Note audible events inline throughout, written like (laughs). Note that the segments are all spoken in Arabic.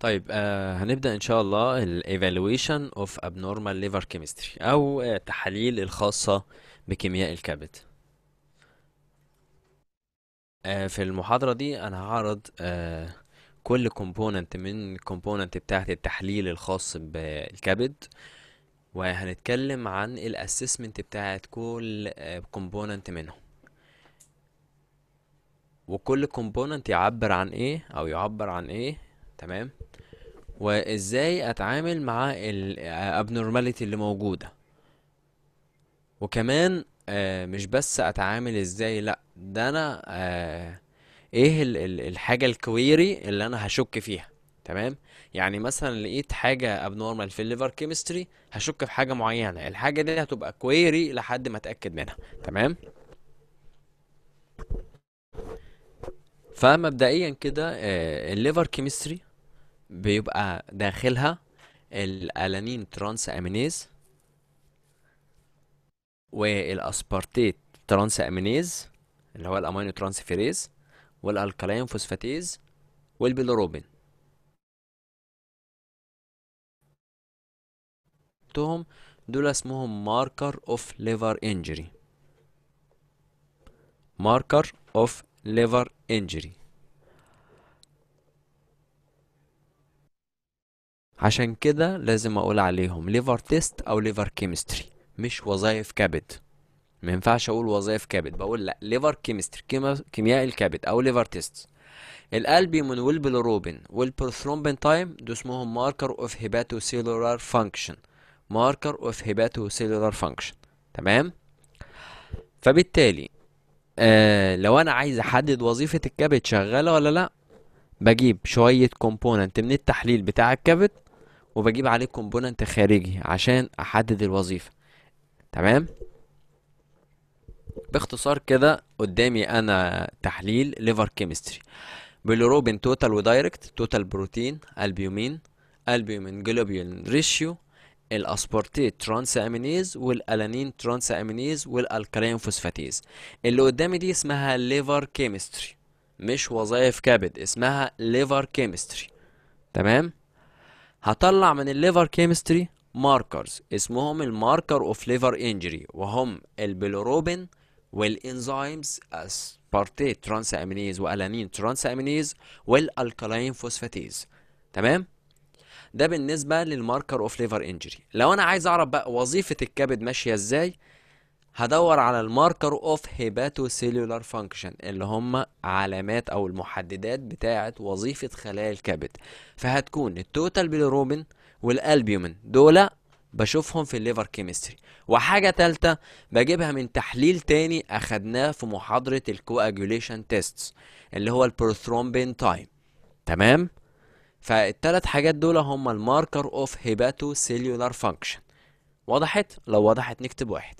طيب آه هنبدأ إن شاء الله ال evaluation of abnormal liver chemistry أو التحاليل الخاصة بكيمياء الكبد آه في المحاضرة دي أنا هعرض آه كل كومبوننت من كومبوننت بتاعة التحليل الخاص بالكبد وهنتكلم عن الاسسمنت بتاعة كل كومبوننت آه، منهم وكل كومبوننت يعبر عن ايه او يعبر عن ايه تمام وازاي اتعامل مع الابنورماليتي آه، اللي موجوده وكمان آه مش بس اتعامل ازاي لا ده انا آه ايه الحاجه الكويري اللي انا هشك فيها تمام يعني مثلا لقيت حاجه ابنورمال في الليفر كيمستري هشك في حاجه معينه الحاجه دي هتبقى كويري لحد ما اتاكد منها تمام فمبدئيا كده آه، الليفر كيمستري بيبقى داخلها الالانين ترانس امينيز والاسبارتيت ترانس امينيز اللي هو الامينو ترانسفيريز والالكالين فوسفاتيز والبيلوروبين شفتهم دول اسمهم ماركر اوف ليفر انجري ماركر اوف ليفر انجري عشان كده لازم اقول عليهم ليفر تيست او ليفر كيمستري مش وظائف كبد ما ينفعش اقول وظائف كبد بقول لا ليفر كيمستري كيمياء الكبد او ليفر تيست الالبيومين والبلوروبين والبروثرومبين تايم دول اسمهم ماركر اوف هيباتو سيلولار فانكشن ماركر اوف هيباتو سيلولار فانكشن تمام فبالتالي آه لو انا عايز احدد وظيفه الكبد شغاله ولا لا بجيب شويه كومبوننت من التحليل بتاع الكبد وبجيب عليه كومبوننت خارجي عشان احدد الوظيفة تمام باختصار كده قدامي انا تحليل ليفر كيمستري بلوروبين توتال ودايركت توتال بروتين البيومين البيومين جلوبيون ريشيو الاسبارتيت ترانس امينيز والالانين ترانس امينيز والالكالين فوسفاتيز اللي قدامي دي اسمها ليفر كيمستري مش وظائف كبد اسمها ليفر كيمستري تمام هطلع من الليفر كيمستري ماركرز اسمهم الماركر اوف ليفر انجري وهم البلوروبين والانزيمز اسبارتيت ترانس امينيز والانين ترانس امينيز والالكالين فوسفاتيز تمام ده بالنسبه للماركر اوف ليفر انجري لو انا عايز اعرف بقى وظيفه الكبد ماشيه ازاي هدور على الماركر اوف هيباتوسيلولار فانكشن اللي هم علامات او المحددات بتاعه وظيفه خلايا الكبد فهتكون التوتال بيليروبين والالبيومين دول بشوفهم في الليفر كيمستري وحاجة تالتة بجيبها من تحليل تاني أخدناه في محاضرة الكواجوليشن تيستس اللي هو البروثرومبين تايم تمام فالتلات حاجات دول هما الماركر اوف هيباتو سيلولار فانكشن وضحت لو وضحت نكتب واحد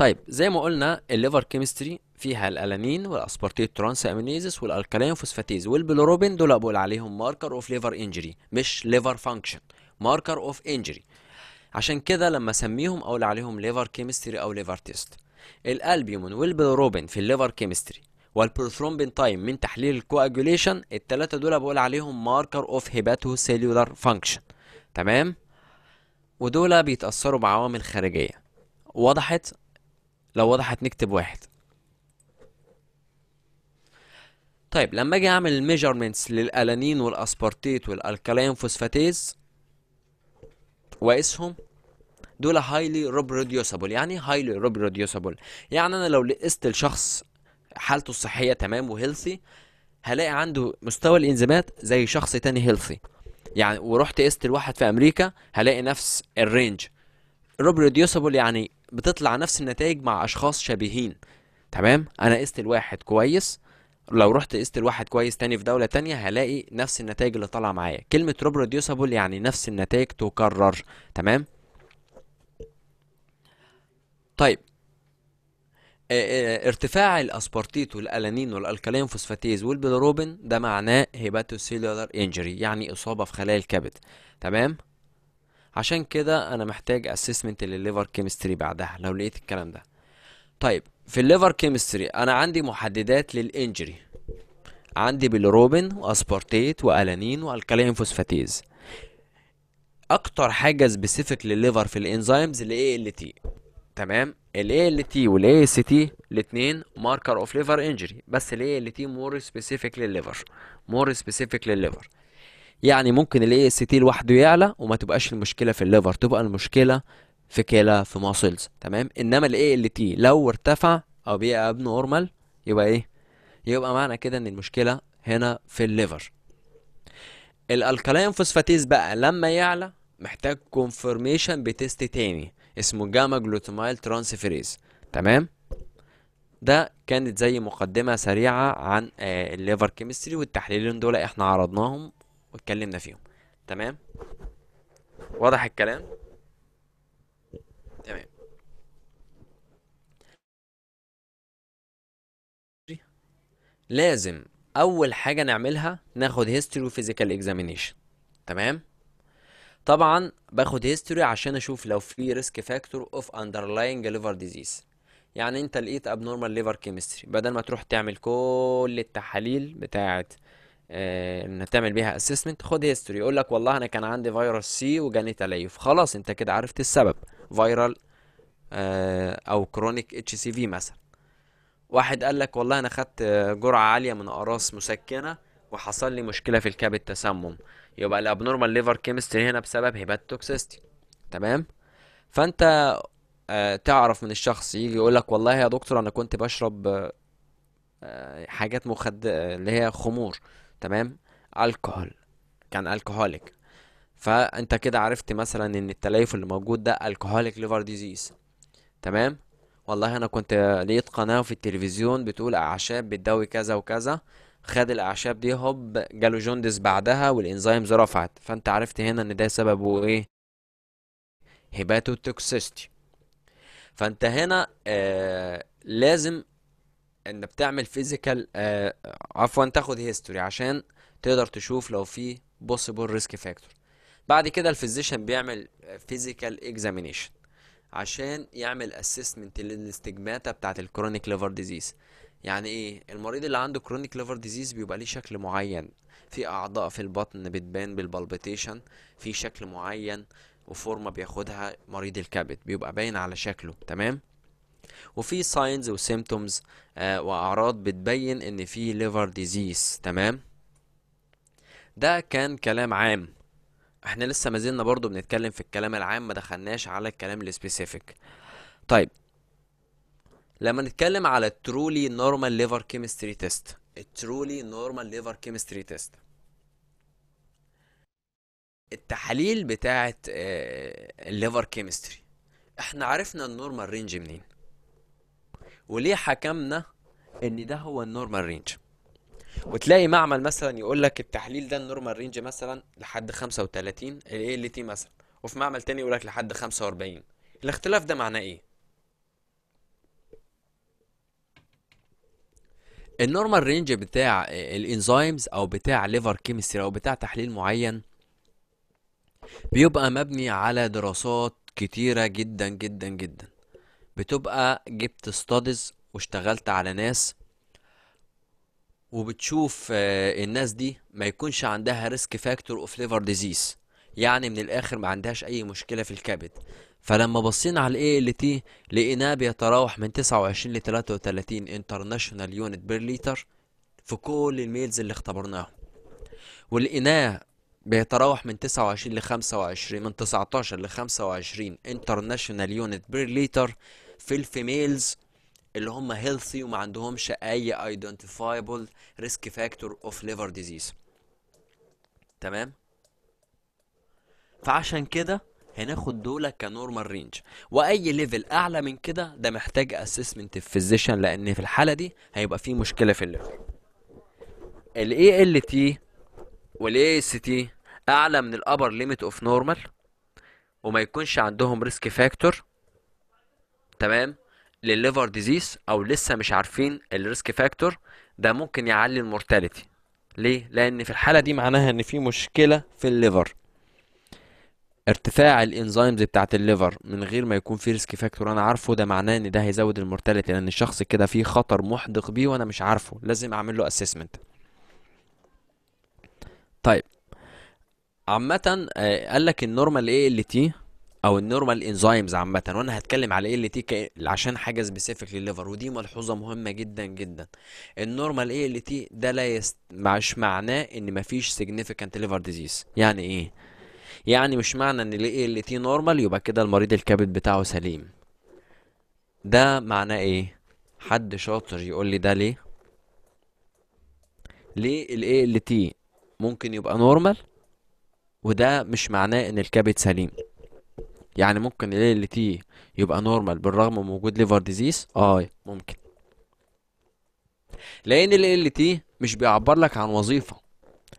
طيب زي ما قلنا الليفر كيمستري فيها الالانين والاسبارتيت ترانس امينيزس والالكالين فوسفاتيز والبلوروبين دول بقول عليهم ماركر اوف ليفر انجري مش ليفر فانكشن ماركر اوف انجري عشان كده لما اسميهم اقول عليهم ليفر كيمستري او ليفر تيست الالبيومين والبلوروبين في الليفر كيمستري والبروثرومبين تايم من تحليل الكواجوليشن التلاتة دول بقول عليهم ماركر اوف هيباتو سيلولار فانكشن تمام ودول بيتأثروا بعوامل خارجية وضحت لو وضحت نكتب واحد طيب لما اجي اعمل الميجرمنتس للالانين والاسبارتيت والالكالين فوسفاتيز واقيسهم دول هايلي ريبروديوسابل يعني هايلي ريبروديوسابل يعني انا لو لقست الشخص حالته الصحيه تمام وهيلثي هلاقي عنده مستوى الانزيمات زي شخص تاني هيلثي يعني ورحت قست الواحد في امريكا هلاقي نفس الرينج ريبروديوسابل يعني بتطلع نفس النتائج مع اشخاص شبيهين تمام انا قست الواحد كويس لو رحت قست الواحد كويس تاني في دولة تانية هلاقي نفس النتائج اللي طالعة معايا كلمة ريبروديوسابل يعني نفس النتائج تكرر تمام طيب ارتفاع الاسبارتيت والالانين والالكالين فوسفاتيز والبيلروبين ده معناه هيباتوسيلولار انجري يعني اصابه في خلايا الكبد تمام عشان كده انا محتاج اسسمنت للليفر كيمستري بعدها لو لقيت الكلام ده طيب في الليفر كيمستري انا عندي محددات للانجري عندي بالروبين واسبارتيت والانين والكالين فوسفاتيز اكتر حاجه سبيسيفيك للليفر في الانزيمز الاي ال تي تمام الاي ال تي والاي اس تي الاثنين ماركر اوف ليفر انجري بس الاي ال تي مور سبيسيفيك للليفر مور سبيسيفيك للليفر يعني ممكن الاي اس تي لوحده يعلى وما تبقاش المشكله في الليفر تبقى المشكله في كلى في ماسلز تمام انما الاي ال تي لو ارتفع او بقى اب نورمال يبقى ايه يبقى معنى كده ان المشكله هنا في الليفر الالكالين فوسفاتيز بقى لما يعلى محتاج كونفرميشن بتيست تاني اسمه جاما جلوتامايل ترانسفيريز تمام ده كانت زي مقدمة سريعة عن آه، الليفر كيمستري والتحليلين دول احنا عرضناهم واتكلمنا فيهم تمام واضح الكلام تمام لازم اول حاجه نعملها ناخد هيستوري وفيزيكال اكزامينيشن تمام طبعا باخد هيستوري عشان اشوف لو في ريسك فاكتور اوف اندرلاينج ليفر ديزيز يعني انت لقيت ابنورمال ليفر كيمستري بدل ما تروح تعمل كل التحاليل بتاعه آه، ان تعمل بيها اسسمنت خد هيستوري يقول لك والله انا كان عندي فيروس سي وجاني تليف خلاص انت كده عرفت السبب فيرال آه، او كرونيك اتش سي في مثلا واحد قال لك والله انا خدت جرعه عاليه من اقراص مسكنه وحصل لي مشكله في الكبد تسمم يبقى الابنورمال ليفر كيمستري هنا بسبب هيباتوكسيستي تمام فانت آه، تعرف من الشخص يجي يقول لك والله يا دكتور انا كنت بشرب حاجات مخد اللي هي خمور تمام الكحول كان الكحوليك فانت كده عرفت مثلا ان التليف اللي موجود ده الكحوليك ليفر ديزيز تمام والله انا كنت لقيت قناه في التلفزيون بتقول اعشاب بتداوي كذا وكذا خد الاعشاب دي هوب جاله جوندس بعدها والانزيمز رفعت فانت عرفت هنا ان ده سببه ايه هيباتوتوكسيستي فانت هنا آه لازم ان بتعمل فيزيكال آه عفوا تاخد هيستوري عشان تقدر تشوف لو في بوسيبل ريسك فاكتور بعد كده الفيزيشن بيعمل فيزيكال آه، اكزامينيشن عشان يعمل اسسمنت للاستجماتا بتاعه الكرونيك ليفر ديزيز يعني ايه المريض اللي عنده كرونيك ليفر ديزيز بيبقى ليه شكل معين في اعضاء في البطن بتبان بالبلبيتيشن في شكل معين وفورمه بياخدها مريض الكبد بيبقى باين على شكله تمام وفي ساينز وسيمتومز آه، واعراض بتبين ان في ليفر ديزيز تمام ده كان كلام عام احنا لسه ما زلنا برضو بنتكلم في الكلام العام ما دخلناش على الكلام السبيسيفيك طيب لما نتكلم على الترولي نورمال ليفر كيمستري تيست الترولي نورمال ليفر كيمستري تيست التحاليل بتاعه الليفر كيمستري احنا عرفنا النورمال رينج منين وليه حكمنا ان ده هو النورمال رينج وتلاقي معمل مثلا يقول لك التحليل ده النورمال رينج مثلا لحد 35 الاي ال تي مثلا وفي معمل تاني يقول لك لحد 45 الاختلاف ده معناه ايه النورمال رينج بتاع الانزيمز او بتاع ليفر كيمستري او بتاع تحليل معين بيبقى مبني على دراسات كتيرة جدا جدا جدا بتبقى جبت ستادز واشتغلت على ناس وبتشوف آه، الناس دي ما يكونش عندها ريسك فاكتور اوف ليفر ديزيز يعني من الاخر ما عندهاش اي مشكله في الكبد فلما بصينا على الاي ال تي لقيناه بيتراوح من 29 ل 33 انترناشونال يونت بير ليتر في كل الميلز اللي اختبرناهم ولقيناه بيتراوح من 29 ل 25 من 19 ل 25 انترناشونال يونت بير ليتر في الفيميلز اللي هم هيلثي وما عندهمش اي ايدنتيفايبل ريسك فاكتور اوف ليفر ديزيز تمام فعشان كده هناخد دول كنورمال رينج واي ليفل اعلى من كده ده محتاج اسسمنت فيزيشن لان في الحاله دي هيبقى في مشكله في الليفر الاي ال تي والاي اس تي اعلى من الابر ليميت اوف نورمال وما يكونش عندهم ريسك فاكتور تمام للليفر ديزيز او لسه مش عارفين الريسك فاكتور ده ممكن يعلي المورتاليتي ليه لان في الحاله دي معناها ان في مشكله في الليفر ارتفاع الانزيمز بتاعه الليفر من غير ما يكون في ريسك فاكتور انا عارفه ده معناه ان ده هيزود المورتاليتي لان الشخص كده فيه خطر محدق بيه وانا مش عارفه لازم اعمل له اسسمنت طيب عامة آه، قال لك النورمال اي ال تي او النورمال انزيمز عامة وانا هتكلم على ايه ال تي عشان حاجة سبيسيفيك للليفر ودي ملحوظة مهمة جدا جدا النورمال ايه ال تي ده لا يست... مش معناه ان مفيش سيجنيفيكانت ليفر ديزيز يعني ايه؟ يعني مش معنى ان الاي ال تي نورمال يبقى كده المريض الكبد بتاعه سليم ده معناه ايه؟ حد شاطر يقول لي ده ليه؟ ليه الاي ال تي ممكن يبقى نورمال وده مش معناه ان الكبد سليم يعني ممكن ال ال تي يبقى نورمال بالرغم من وجود ليفر ديزيز اه ممكن لان ال ال تي مش بيعبر لك عن وظيفه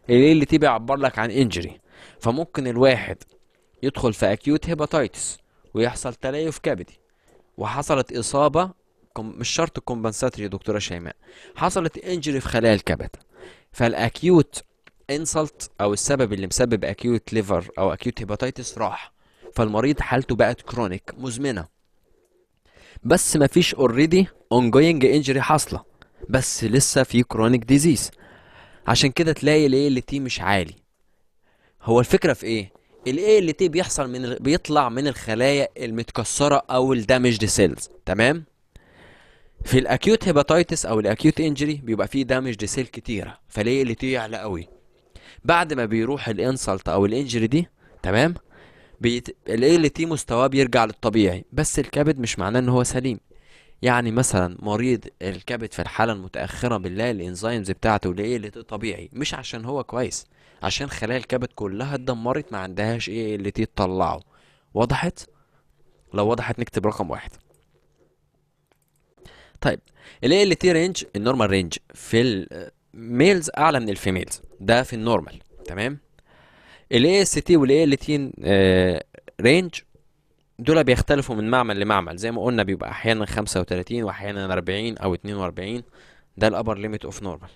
ال ال تي بيعبر لك عن انجري فممكن الواحد يدخل في اكيوت هيباتايتس ويحصل تليف كبدي وحصلت اصابه مش شرط كومبنساتري يا دكتوره شيماء حصلت انجري في خلايا الكبد فالاكيوت الانسلت او السبب اللي مسبب اكيوت ليفر او اكيوت هيباتيتس راح فالمريض حالته بقت كرونيك مزمنه بس مفيش اوريدي اونجوينج انجري حاصله بس لسه في كرونيك ديزيز عشان كده تلاقي الاي ال تي مش عالي هو الفكره في ايه الاي ال تي بيحصل من بيطلع من الخلايا المتكسره او الدامجد سيلز تمام في الاكيوت هيباتيتس او الاكيوت انجري بيبقى فيه دامج سيل كتيره فليه اللي تي يعلى قوي بعد ما بيروح الانسلت او الانجري دي تمام بيت... ال تي مستواه بيرجع للطبيعي بس الكبد مش معناه ان هو سليم يعني مثلا مريض الكبد في الحاله المتاخره بنلاقي الانزيمز بتاعته ال تي طبيعي مش عشان هو كويس عشان خلايا الكبد كلها اتدمرت ما عندهاش ايه ال تي تطلعه وضحت لو وضحت نكتب رقم واحد طيب ال تي رينج النورمال رينج في ال ميلز اعلى من الفيميلز ده في النورمال تمام الاي اس تي والاي ال تي رينج آه، دول بيختلفوا من معمل لمعمل زي ما قلنا بيبقى احيانا 35 واحيانا 40 او 42 ده الابر ليميت اوف نورمال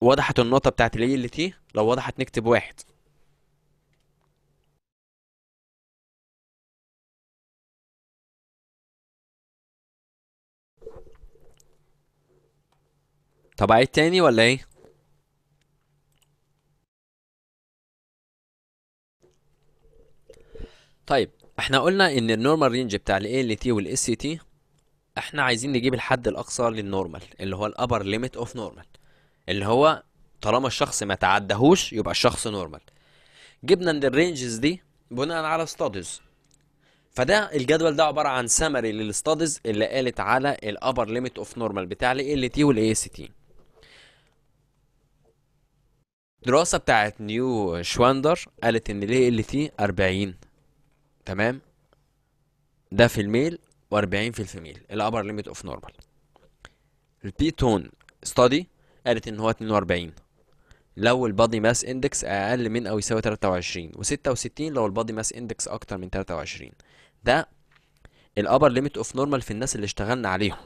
وضحت النقطة بتاعت الاي ال تي لو وضحت نكتب واحد طب عيد تاني ولا ايه طيب احنا قلنا ان النورمال رينج بتاع الاي ال تي والاس تي احنا عايزين نجيب الحد الاقصى للنورمال اللي هو الابر ليميت اوف نورمال اللي هو طالما الشخص ما تعدهوش يبقى الشخص نورمال جبنا ان الرينجز دي بناء على ستاديز فده الجدول ده عباره عن سمري للستاديز اللي قالت على الابر ليميت اوف نورمال بتاع الاي ال تي والاي اس تي دراسة بتاعت نيو شواندر قالت ان ليه ال تي 40 تمام ده في الميل و40 في الفيميل الابر ليميت اوف نورمال البي تون ستادي قالت ان هو 42 لو البادي ماس اندكس اقل من او يساوي 23 و66 لو البادي ماس اندكس اكتر من 23 ده الابر ليميت اوف نورمال في الناس اللي اشتغلنا عليهم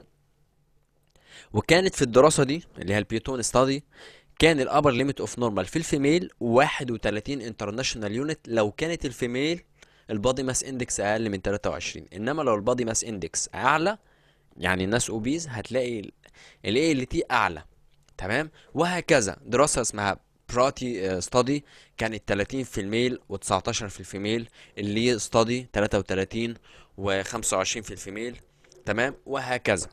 وكانت في الدراسة دي اللي هي البيتون ستادي كان الابر ليميت اوف نورمال في الفيميل 31 انترناشونال يونت لو كانت الفيميل البادي ماس اندكس اقل من 23 انما لو البادي ماس اندكس اعلى يعني الناس اوبيز هتلاقي الاي ال تي اعلى تمام وهكذا دراسه اسمها براتي آه، ستادي كانت 30 في الميل و19 في الفيميل اللي ستادي 33 و25 في الفيميل تمام وهكذا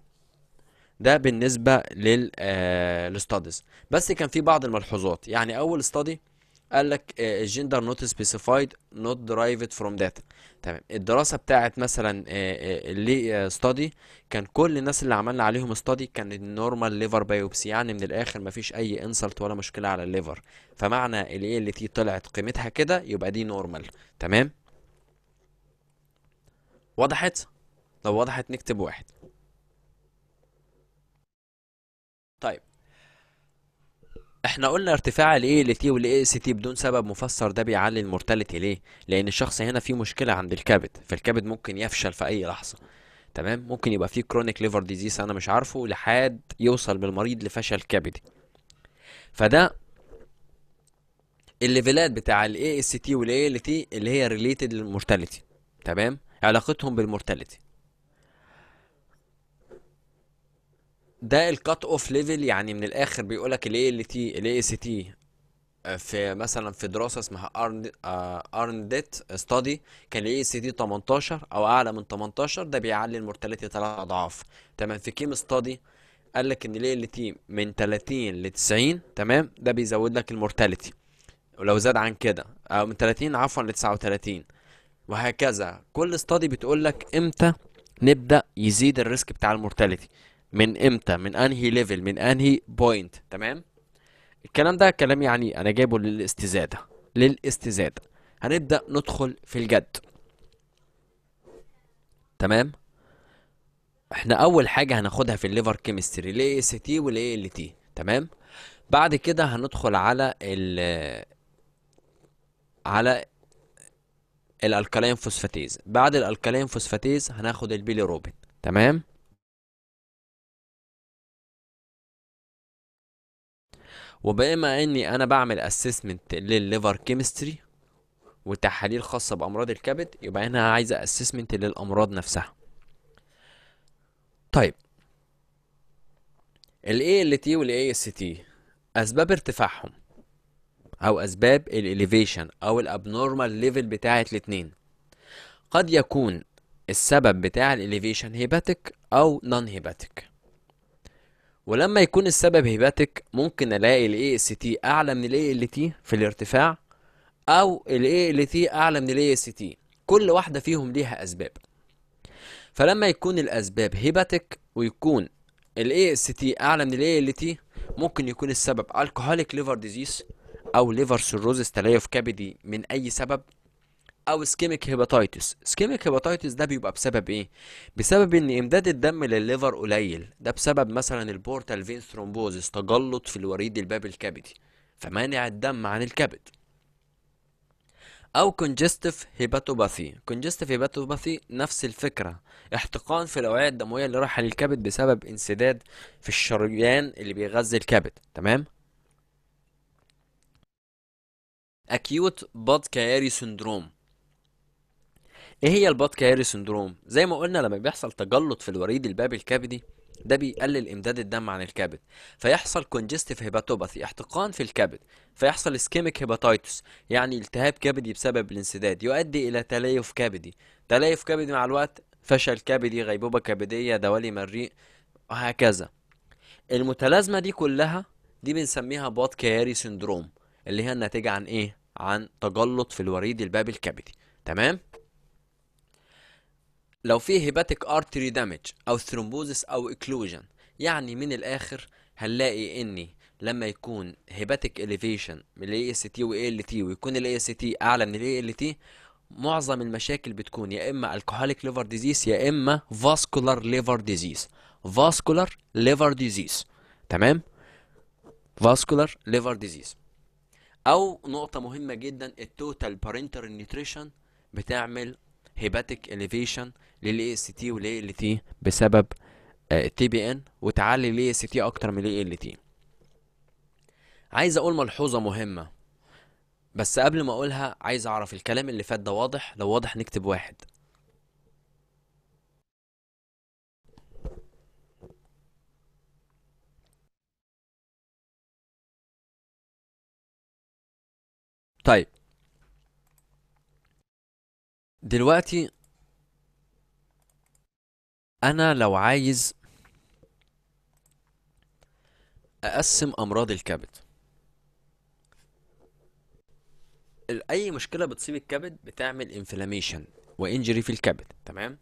ده بالنسبه للستاديز آه، بس كان في بعض الملحوظات يعني اول استادي قال لك الجندر نوت سبيسيفايد نوت درايفد فروم داتا تمام الدراسه بتاعت مثلا آه، آه، اللي ستادي كان كل الناس اللي عملنا عليهم ستادي كان النورمال ليفر بايوبسي يعني من الاخر مفيش اي انسلت ولا مشكله على الليفر فمعنى الاي اللي تي طلعت قيمتها كده يبقى دي نورمال تمام وضحت لو وضحت نكتب واحد طيب احنا قلنا ارتفاع الاي ال تي والاي اس تي بدون سبب مفسر ده بيعلي المورتاليتي ليه لان الشخص هنا فيه مشكله عند الكبد فالكبد ممكن يفشل في اي لحظه تمام ممكن يبقى فيه كرونيك ليفر ديزيز انا مش عارفه لحد يوصل بالمريض لفشل كبدي فده الليفلات بتاع الاي اس تي والاي ال تي اللي هي ريليتد للمورتاليتي تمام علاقتهم بالمورتاليتي ده الكات اوف ليفل يعني من الاخر بيقول لك الاي ال تي الاي اس تي في مثلا في دراسه اسمها ارندت آه، ستادي كان الاي اس تي 18 او اعلى من 18 ده بيعلي المورتاليتي 3 اضعاف تمام في كيم ستادي قال لك ان الاي ال تي من 30 ل 90 تمام ده بيزود لك المورتاليتي ولو زاد عن كده او آه، من 30 عفوا ل 39 وهكذا كل ستادي بتقول لك امتى نبدا يزيد الريسك بتاع المورتاليتي من امتى من انهي ليفل من انهي بوينت تمام الكلام ده كلام يعني انا جايبه للاستزاده للاستزاده هنبدا ندخل في الجد تمام احنا اول حاجه هناخدها في الليفر كيمستري الاي اس تي والاي ال تي تمام بعد كده هندخل على ال على الالكالين فوسفاتيز بعد الالكالين فوسفاتيز هناخد البيليروبين تمام وبما اني انا بعمل اسسمنت للليفر كيمستري وتحاليل خاصه بامراض الكبد يبقى هنا عايزه اسسمنت للامراض نفسها طيب ال ALT وال AST اسباب ارتفاعهم او اسباب الاليفيشن او الابنورمال ليفل بتاعه الاتنين قد يكون السبب بتاع الاليفيشن هيباتيك او نون هيباتيك ولما يكون السبب هيباتك ممكن الاقي الاي اس تي اعلى من الاي ال تي في الارتفاع او الاي ال تي اعلى من الاي اس تي كل واحده فيهم ليها اسباب فلما يكون الاسباب هيباتك ويكون الاي اس تي اعلى من الاي ال تي ممكن يكون السبب الكوهوليك ليفر ديزيز او ليفر سيروزس تليف كبدي من اي سبب او اسكيميك هيباتايتس اسكيميك هيباتايتس ده بيبقى بسبب ايه بسبب ان امداد الدم للليفر قليل ده بسبب مثلا البورتال فين ثرومبوزس تجلط في الوريد الباب الكبدي فمانع الدم عن الكبد او كونجستيف هيباتوباثي كونجستيف هيباتوباثي نفس الفكره احتقان في الاوعيه الدمويه اللي رايحه للكبد بسبب انسداد في الشريان اللي بيغذي الكبد تمام acute blood carrier syndrome ايه هي البط كاري سندروم زي ما قلنا لما بيحصل تجلط في الوريد البابي الكبدي ده بيقلل امداد الدم عن الكبد فيحصل كونجستيف هيباتوباثي احتقان في الكبد فيحصل اسكيميك هيباتايتس يعني التهاب كبدي بسبب الانسداد يؤدي الى تليف كبدي تليف كبدي مع الوقت فشل كبدي غيبوبة كبدية دوالي مريء وهكذا المتلازمة دي كلها دي بنسميها بوت كياري سندروم اللي هي الناتجة عن ايه؟ عن تجلط في الوريد البابي الكبدي تمام؟ لو في هيباتيك ارتري دامج او ثرومبوزس او اكلوجن يعني من الاخر هنلاقي اني لما يكون هيباتيك اليفيشن من الاي اس تي واي ال تي ويكون الاي اس تي اعلى من الاي ال تي معظم المشاكل بتكون يا اما الكوهوليك ليفر ديزيز يا اما فاسكولار ليفر ديزيز فاسكولار ليفر ديزيز تمام فاسكولار ليفر ديزيز او نقطة مهمة جدا التوتال بارنتر نيوتريشن بتعمل هيباتيك اليفيشن للاي اس تي والاي ال تي بسبب التي آه، بي ان وتعلي الاي اس تي اكتر من الاي ال تي عايز اقول ملحوظه مهمه بس قبل ما اقولها عايز اعرف الكلام اللي فات ده واضح لو واضح نكتب واحد طيب دلوقتي انا لو عايز اقسم امراض الكبد اي مشكله بتصيب الكبد بتعمل انفلاميشن وانجري في الكبد تمام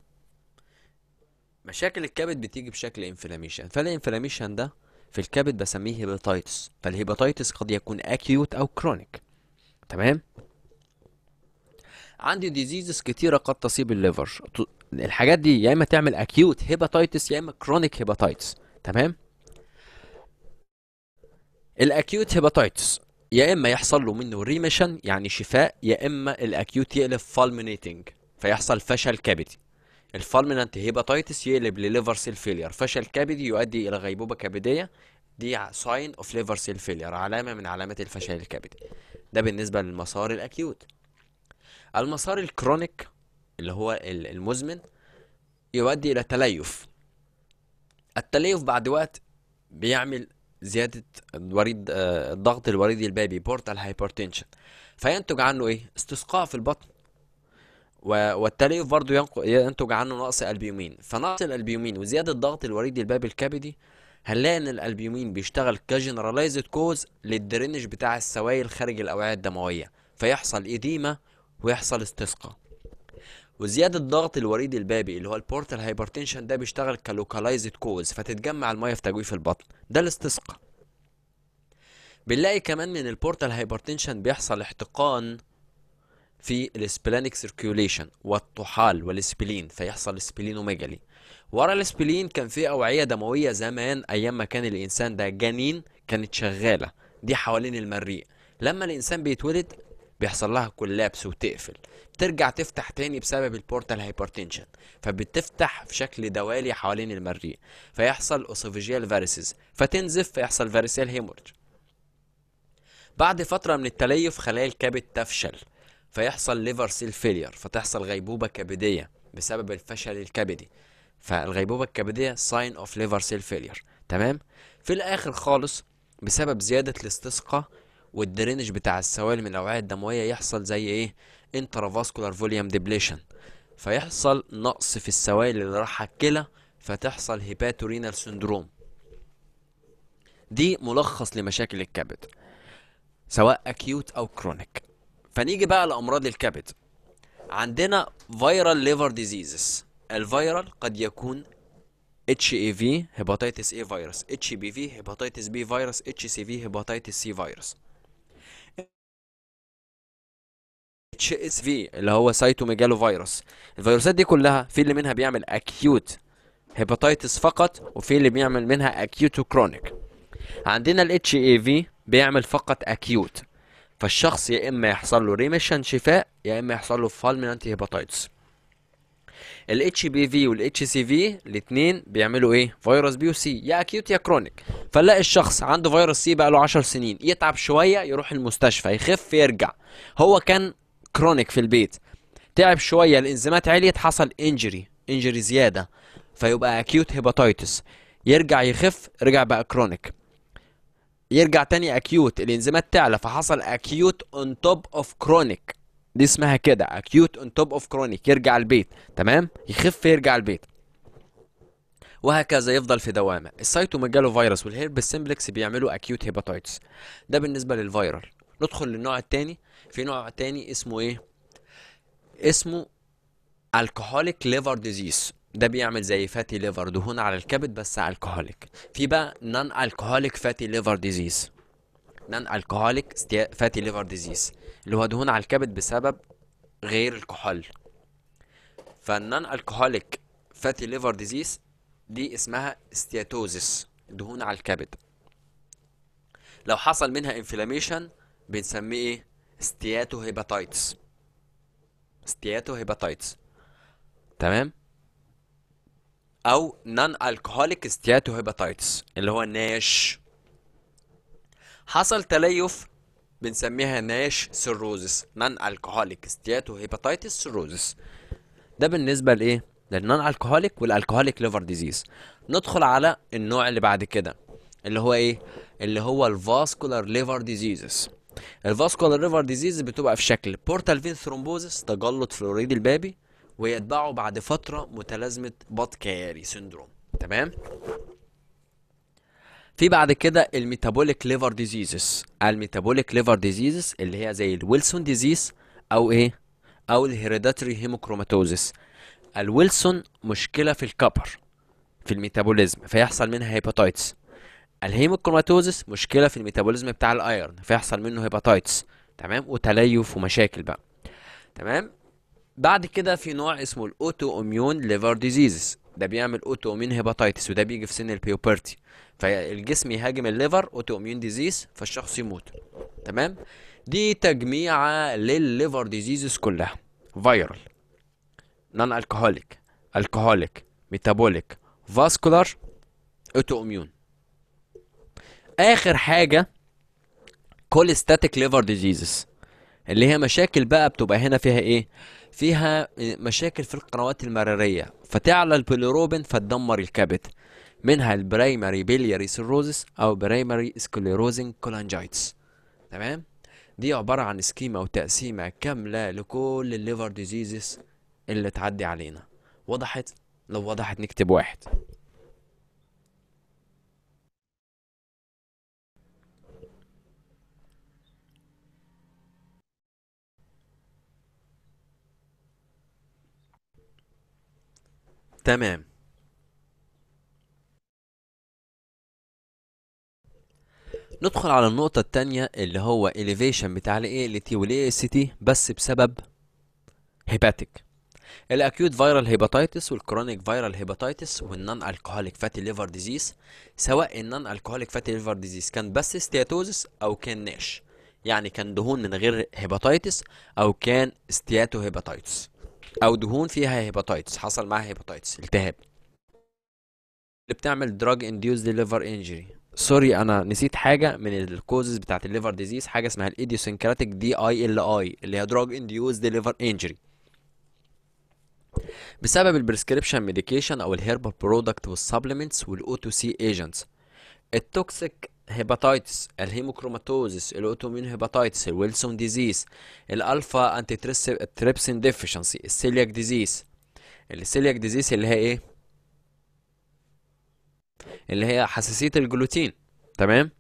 مشاكل الكبد بتيجي بشكل انفلاميشن فالانفلاميشن ده في الكبد بسميه هيباتيتس فالهيباتايتس قد يكون اكيوت او كرونيك تمام عندي ديزيزز كتيرة قد تصيب الليفر الحاجات دي يا اما تعمل اكيوت هيباتايتس يا اما كرونيك هيباتايتس تمام الاكيوت هيباتايتس يا اما يحصل له منه ريميشن يعني شفاء يا اما الاكيوت يقلب فالمينيتنج فيحصل فشل كبدي الفالمينانت هيباتايتس يقلب لليفر سيل فيلير فشل كبدي يؤدي الى غيبوبه كبديه دي ساين اوف ليفر سيل فيلير علامه من علامات الفشل الكبدي ده بالنسبه للمسار الاكيوت المسار الكرونيك اللي هو المزمن يؤدي إلى تليف التليف بعد وقت بيعمل زيادة الوريد آه، الضغط الوريدي البابي بورتال هايبرتنشن فينتج عنه ايه استسقاء في البطن والتليف برضه ينتج عنه نقص البيومين فنقص الالبيومين وزيادة ضغط الوريدي البابي الكبدي هنلاقي ان الالبيومين بيشتغل كجنراليزد كوز للدرينج بتاع السوائل خارج الاوعية الدموية فيحصل اديمة ويحصل استسقاء وزياده ضغط الوريد البابي اللي هو البورتال هايبرتنشن ده بيشتغل كلوكالايزد كوز فتتجمع الميه في تجويف البطن ده الاستسقاء بنلاقي كمان من البورتال هايبرتنشن بيحصل احتقان في الاسبلانيك سيركيوليشن والطحال والاسبلين فيحصل سبلينوميجالي ورا الاسبلين كان في اوعيه دمويه زمان ايام ما كان الانسان ده جنين كانت شغاله دي حوالين المريء لما الانسان بيتولد بيحصل لها كولابس وتقفل بترجع تفتح تاني بسبب البورتال هايبرتنشن فبتفتح في شكل دوالي حوالين المريء فيحصل اوسوفيجيال فاريسز فتنزف فيحصل فاريسيال هيمورج بعد فترة من التليف خلايا الكبد تفشل فيحصل ليفر سيل فيلير فتحصل غيبوبة كبدية بسبب الفشل الكبدي فالغيبوبة الكبدية ساين اوف ليفر سيل فيلير تمام في الاخر خالص بسبب زيادة الاستسقاء والدرينج بتاع السوائل من الاوعيه الدمويه يحصل زي ايه انترافاسكولار فوليوم ديبليشن فيحصل نقص في السوائل اللي راح الكلى فتحصل هيباتورينال سندروم دي ملخص لمشاكل الكبد سواء اكيوت او كرونيك فنيجي بقى لامراض الكبد عندنا فيرال ليفر ديزيزز الفيرال قد يكون اتش اي في هيباتيتس اي فيروس اتش بي في هيباتيتس بي فيروس اتش سي في هيباتيتس سي فيروس اتش اس في اللي هو سايتوميجالو فيروس الفيروسات دي كلها في اللي منها بيعمل اكيوت هيباتيتس فقط وفي اللي بيعمل منها اكيوت وكرونيك عندنا الاتش اي في بيعمل فقط اكيوت فالشخص يا اما يحصل له ريميشن شفاء يا اما يحصل له فالمنت هيباتيتس الاتش بي في والاتش سي في الاثنين بيعملوا ايه فيروس بي وسي يا اكيوت يا كرونيك فنلاقي الشخص عنده فيروس سي بقى له 10 سنين يتعب شويه يروح المستشفى يخف يرجع هو كان كرونيك في البيت تعب شويه الانزيمات عليت حصل انجري انجري زياده فيبقى اكيوت هيباتايتس يرجع يخف رجع بقى كرونيك يرجع تاني اكيوت الانزيمات تعلى فحصل اكيوت اون توب اوف كرونيك دي اسمها كده اكيوت اون توب اوف كرونيك يرجع البيت تمام يخف يرجع البيت وهكذا يفضل في دوامه السيتوميجالو فيروس والهيربس سيمبلكس بيعملوا اكيوت هيباتايتس ده بالنسبه للفيرال ندخل للنوع الثاني في نوع تاني اسمه ايه اسمه الكحوليك ليفر ديزيز ده بيعمل زي فاتي ليفر دهون على الكبد بس الكحوليك في بقى نان الكحوليك فاتي ليفر ديزيز نان الكحوليك فاتي ليفر ديزيز اللي هو دهون على الكبد بسبب غير الكحول فالنان الكحوليك فاتي ليفر ديزيز دي اسمها استياتوزيس دهون على الكبد لو حصل منها انفلاميشن بنسميه ايه ستياتو هيباتايتس ستياتو هيباتايتس تمام او نون الكهوليك ستياتو هيباتايتس اللي هو ناش حصل تليف بنسميها ناش سيروزس نان الكهوليك ستياتو هيباتايتس سيروزس ده بالنسبه لايه للنون الكهوليك والالكهوليك ليفر ديزيز ندخل على النوع اللي بعد كده اللي هو ايه اللي هو الفاسكولار ليفر ديزيزز الفاسكولار ريفر ديزيز بتبقى في شكل بورتال فين ثرومبوزس تجلط فلوريد البابي ويتبعه بعد فتره متلازمه بط كياري سندروم تمام في بعد كده الميتابوليك ليفر ديزيزز الميتابوليك ليفر ديزيزز اللي هي زي الويلسون ديزيز او ايه او الهيريداتري هيموكروماتوزيس الويلسون مشكله في الكبر في الميتابوليزم فيحصل منها هيباتايتس الهيموكروماتوزس مشكله في الميتابوليزم بتاع الايرن فيحصل منه هيباتايتس تمام وتليف ومشاكل بقى تمام بعد كده في نوع اسمه الاوتو اميون ليفر ديزيز ده بيعمل اوتو اميون هيباتايتس وده بيجي في سن البيوبرتي فالجسم يهاجم الليفر اوتو اميون ديزيز فالشخص يموت تمام دي تجميعه للليفر ديزيز كلها فيرال نون الكهوليك الكهوليك ميتابوليك فاسكولار اوتو اميون اخر حاجه ستاتيك ليفر ديزيزز اللي هي مشاكل بقى بتبقى هنا فيها ايه فيها مشاكل في القنوات المراريه فتعلى البيليروبين فتدمر الكبد منها البرايمري بيلياري سيروزس او برايمري سكليروزنج كولانجايتس تمام دي عباره عن سكيما وتقسيمه كامله لكل الليفر ديزيزز اللي تعدي علينا وضحت لو وضحت نكتب واحد تمام ندخل على النقطة التانية اللي هو elevation بتاع ال ALT وال AST بس بسبب هيباتيك الاكيوت فيرال هيباتيتس والكرونيك فيرال هيباتيتس والنون alcoholic فاتي ليفر ديزيز سواء النون alcoholic فاتي ليفر ديزيز كان بس steatosis او كان ناش يعني كان دهون من غير هيباتيتس او كان steatohepatitis هيباتيتس او دهون فيها هيباتايتس حصل معاها هيباتايتس التهاب اللي بتعمل دراج انديوز ليفر انجري سوري انا نسيت حاجه من الكوزز بتاعت الليفر ديزيز حاجه اسمها الايديوسينكراتيك دي اي ال اي اللي هي دراج انديوز ليفر انجري بسبب البريسكريبشن ميديكيشن او الهيربال برودكت والسبلمنتس والاوتو سي ايجنتس التوكسيك هيباتايتس الهيموكروماتوزس الاوتومين هيباتايتس الويلسون ديزيز الالفا انتي تريبسين ديفيشنسي السيلياك ديزيز السيلياك ديزيز اللي هي ايه اللي هي حساسيه الجلوتين تمام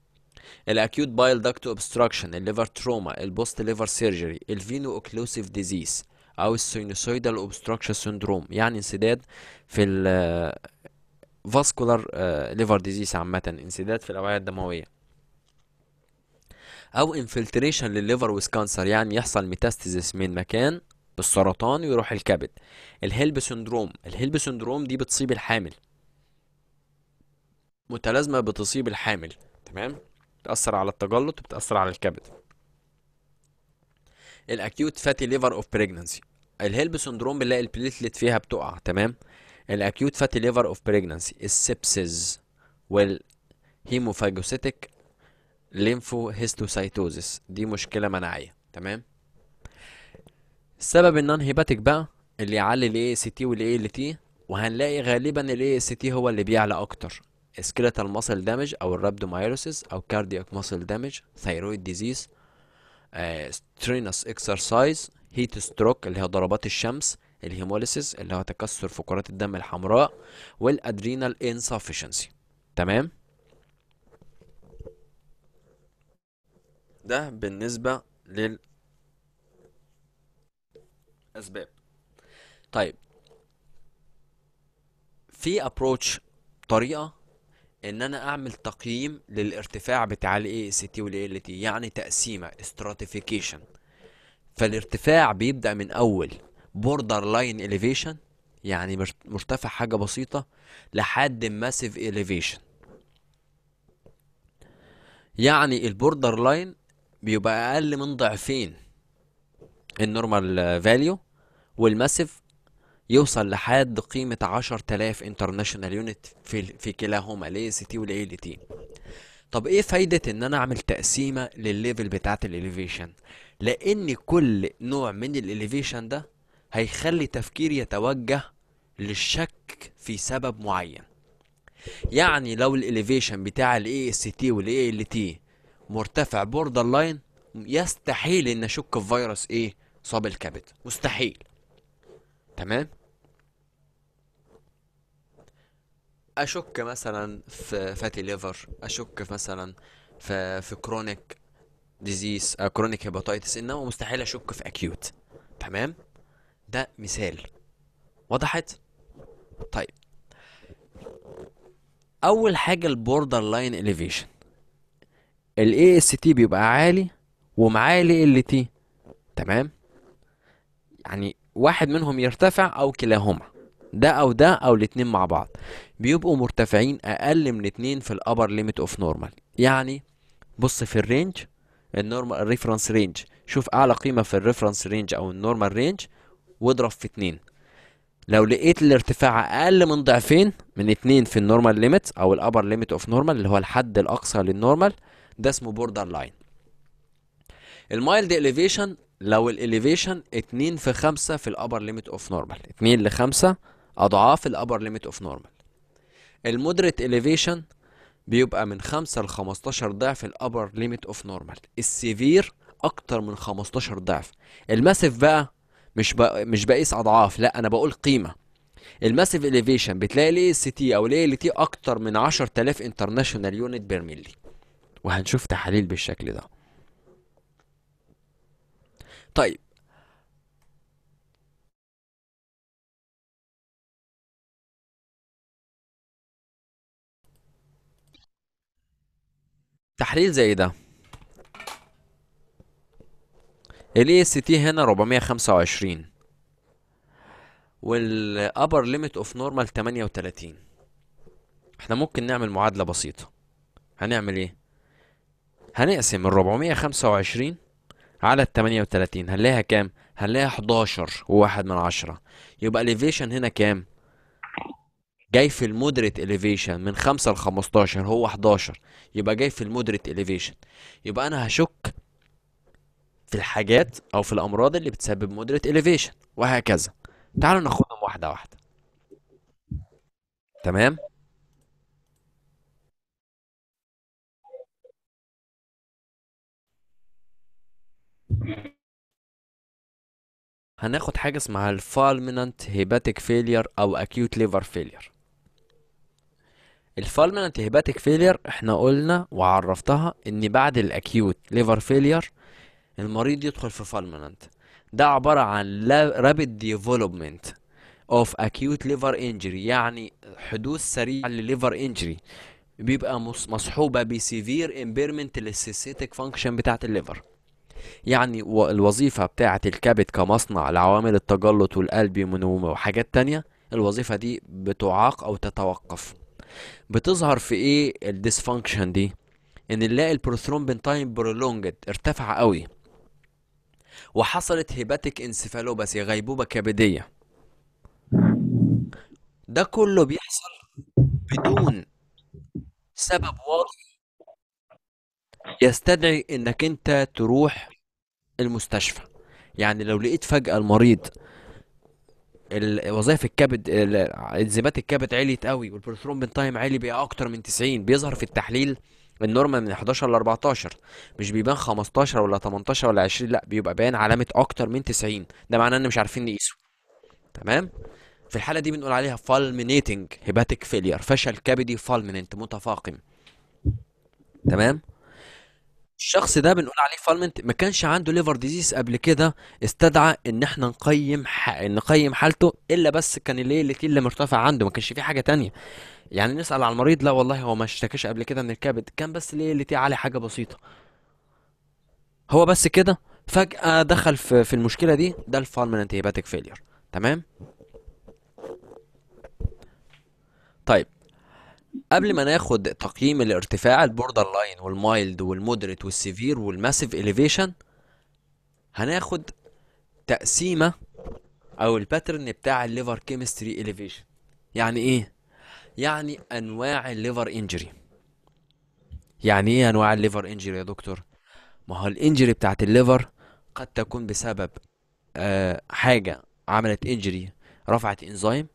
الاكيوت بايل داكت اوبستراكشن الليفر تروما البوست ليفر سيرجري الفينو اوكلوسيف ديزيز او السينوسويدال اوبستراكشن سيندروم يعني انسداد في فاسكولار آه، ليفر ديزيز عامة انسداد في الأوعية الدموية أو انفلتريشن للليفر كانسر يعني يحصل ميتاستيزيس من مكان بالسرطان ويروح الكبد الهيلب سندروم الهيلب سندروم دي بتصيب الحامل متلازمة بتصيب الحامل تمام بتأثر على التجلط وبتأثر على الكبد الاكيوت فاتي ليفر اوف بريجنانسي الهيلب سندروم بنلاقي البليتلت فيها بتقع تمام الاكيوت فاتي ليفر اوف بريجنانسي السبسز والهيموفاجوسيتك ليمفو هيستوسايتوزيس دي مشكله مناعيه تمام السبب النون هيباتيك بقى اللي يعلي الاي اس تي والاي ال تي وهنلاقي غالبا الاي اس تي هو اللي بيعلى اكتر سكيلتال ماسل دامج او الرابدومايروسيس او كاردياك ماسل دامج ثيرويد ديزيز سترينس اكسرسايز هيت ستروك اللي هي ضربات الشمس الهيموليسيس اللي هو تكسر كرات الدم الحمراء والادرينال انسفشنسي تمام ده بالنسبة لل أسباب طيب في ابروتش طريقة ان انا اعمل تقييم للارتفاع بتاع الاي اس تي والاي ال تي يعني تقسيمة استراتيفيكيشن فالارتفاع بيبدأ من اول بوردر لاين اليفيشن يعني مرتفع حاجة بسيطة لحد ماسيف اليفيشن يعني البوردر لاين بيبقى اقل من ضعفين النورمال فاليو والماسيف يوصل لحد قيمة عشر تلاف انترناشونال يونت في, في كلاهما الاي AST تي والاي تي طب ايه فايدة ان انا اعمل تقسيمة للليفل بتاعت الاليفيشن لان كل نوع من الاليفيشن ده هيخلي تفكيري يتوجه للشك في سبب معين يعني لو الاليفيشن بتاع الاي اس تي والاي ال تي مرتفع بوردر لاين يستحيل ان اشك في فيروس ايه صاب الكبد مستحيل تمام اشك مثلا في فاتي ليفر اشك في مثلا في في كرونيك ديزيز كرونيك هيباتايتس انما مستحيل اشك في اكيوت تمام ده مثال وضحت طيب اول حاجه البوردر لاين اليفيشن الاي اس تي بيبقى عالي ومعاه ال ال تي تمام يعني واحد منهم يرتفع او كلاهما ده او ده او الاتنين مع بعض بيبقوا مرتفعين اقل من اتنين في الابر ليميت اوف نورمال يعني بص في الرينج النورمال الريفرنس رينج شوف اعلى قيمه في الريفرنس رينج او النورمال رينج واضرب في 2 لو لقيت الارتفاع اقل من ضعفين من 2 في النورمال ليميت او الابر ليميت اوف نورمال اللي هو الحد الاقصى للنورمال ده اسمه بوردر لاين المايلد اليفيشن لو الاليفيشن 2 في 5 في الابر ليميت اوف نورمال 2 ل 5 اضعاف الابر ليميت اوف نورمال المودريت اليفيشن بيبقى من 5 ل 15 ضعف الابر ليميت اوف نورمال السيفير اكتر من 15 ضعف الماسيف بقى مش مش بقيس اضعاف لا انا بقول قيمه الماسيف اليفيشن بتلاقي الاي اس تي او الاي ال تي اكتر من 10000 انترناشونال يونت بير ميلي وهنشوف تحاليل بالشكل ده طيب تحليل زي ده الاي اس تي هنا 425 والابر ليميت اوف نورمال 38 احنا ممكن نعمل معادله بسيطه هنعمل ايه هنقسم ال 425 على ال 38 هنلاقيها كام هنلاقيها 11 وواحد من عشرة يبقى الاليفيشن هنا كام جاي في المودريت اليفيشن من 5 ل 15 هو 11 يبقى جاي في المودريت اليفيشن يبقى انا هشك في الحاجات او في الامراض اللي بتسبب moderate elevation وهكذا تعالوا ناخدهم واحده واحده تمام هناخد حاجة اسمها الفالمنت هيباتيك فيلير أو أكيوت ليفر فيلير الفالمنت هيباتيك فيلير احنا قلنا وعرفتها ان بعد الأكيوت ليفر فيلير المريض يدخل في فالمننت ده عبارة عن rapid development of acute liver injury يعني حدوث سريع لليفر انجري بيبقى مصحوبة بسيفير امبيرمنت للسيسيتك فانكشن بتاعت الليفر يعني الوظيفة بتاعت الكبد كمصنع لعوامل التجلط والألبيومينوم وحاجات تانية الوظيفة دي بتعاق أو تتوقف بتظهر في ايه الديسفانكشن دي ان نلاقي البروثرومبين تايم برولونجد ارتفع قوي وحصلت هيباتيك انسفالوباثي غيبوبة كبدية ده كله بيحصل بدون سبب واضح يستدعي انك انت تروح المستشفى يعني لو لقيت فجأة المريض وظائف الكبد انزيمات الكبد عليت قوي والبروثرومبين تايم عالي بقى اكتر من 90 بيظهر في التحليل النورمال من 11 ل 14 مش بيبان 15 ولا 18 ولا 20 لا بيبقى باين علامه اكتر من 90 ده معناه ان مش عارفين نقيسه تمام في الحاله دي بنقول عليها فالمينيتنج هيباتيك فيلير فشل كبدي فالمينت متفاقم تمام الشخص ده بنقول عليه فالمنت ما كانش عنده ليفر ديزيز قبل كده استدعى ان احنا نقيم نقيم حالته الا بس كان الليل اللي مرتفع عنده ما كانش في حاجه تانية يعني نسأل على المريض لا والله هو ما اشتكاش قبل كده من الكبد كان بس ليه اللي عليه حاجة بسيطة هو بس كده فجأة دخل في, في المشكلة دي ده الفالمنت هيباتيك فيلير تمام طيب قبل ما ناخد تقييم الارتفاع البوردر لاين والمايلد والمودريت والسيفير والماسيف اليفيشن هناخد تقسيمة او الباترن بتاع الليفر كيمستري اليفيشن يعني ايه يعني انواع الليفر انجري يعني ايه انواع الليفر انجري يا دكتور ما هو الانجري بتاعت الليفر قد تكون بسبب آه حاجه عملت انجري رفعت انزيم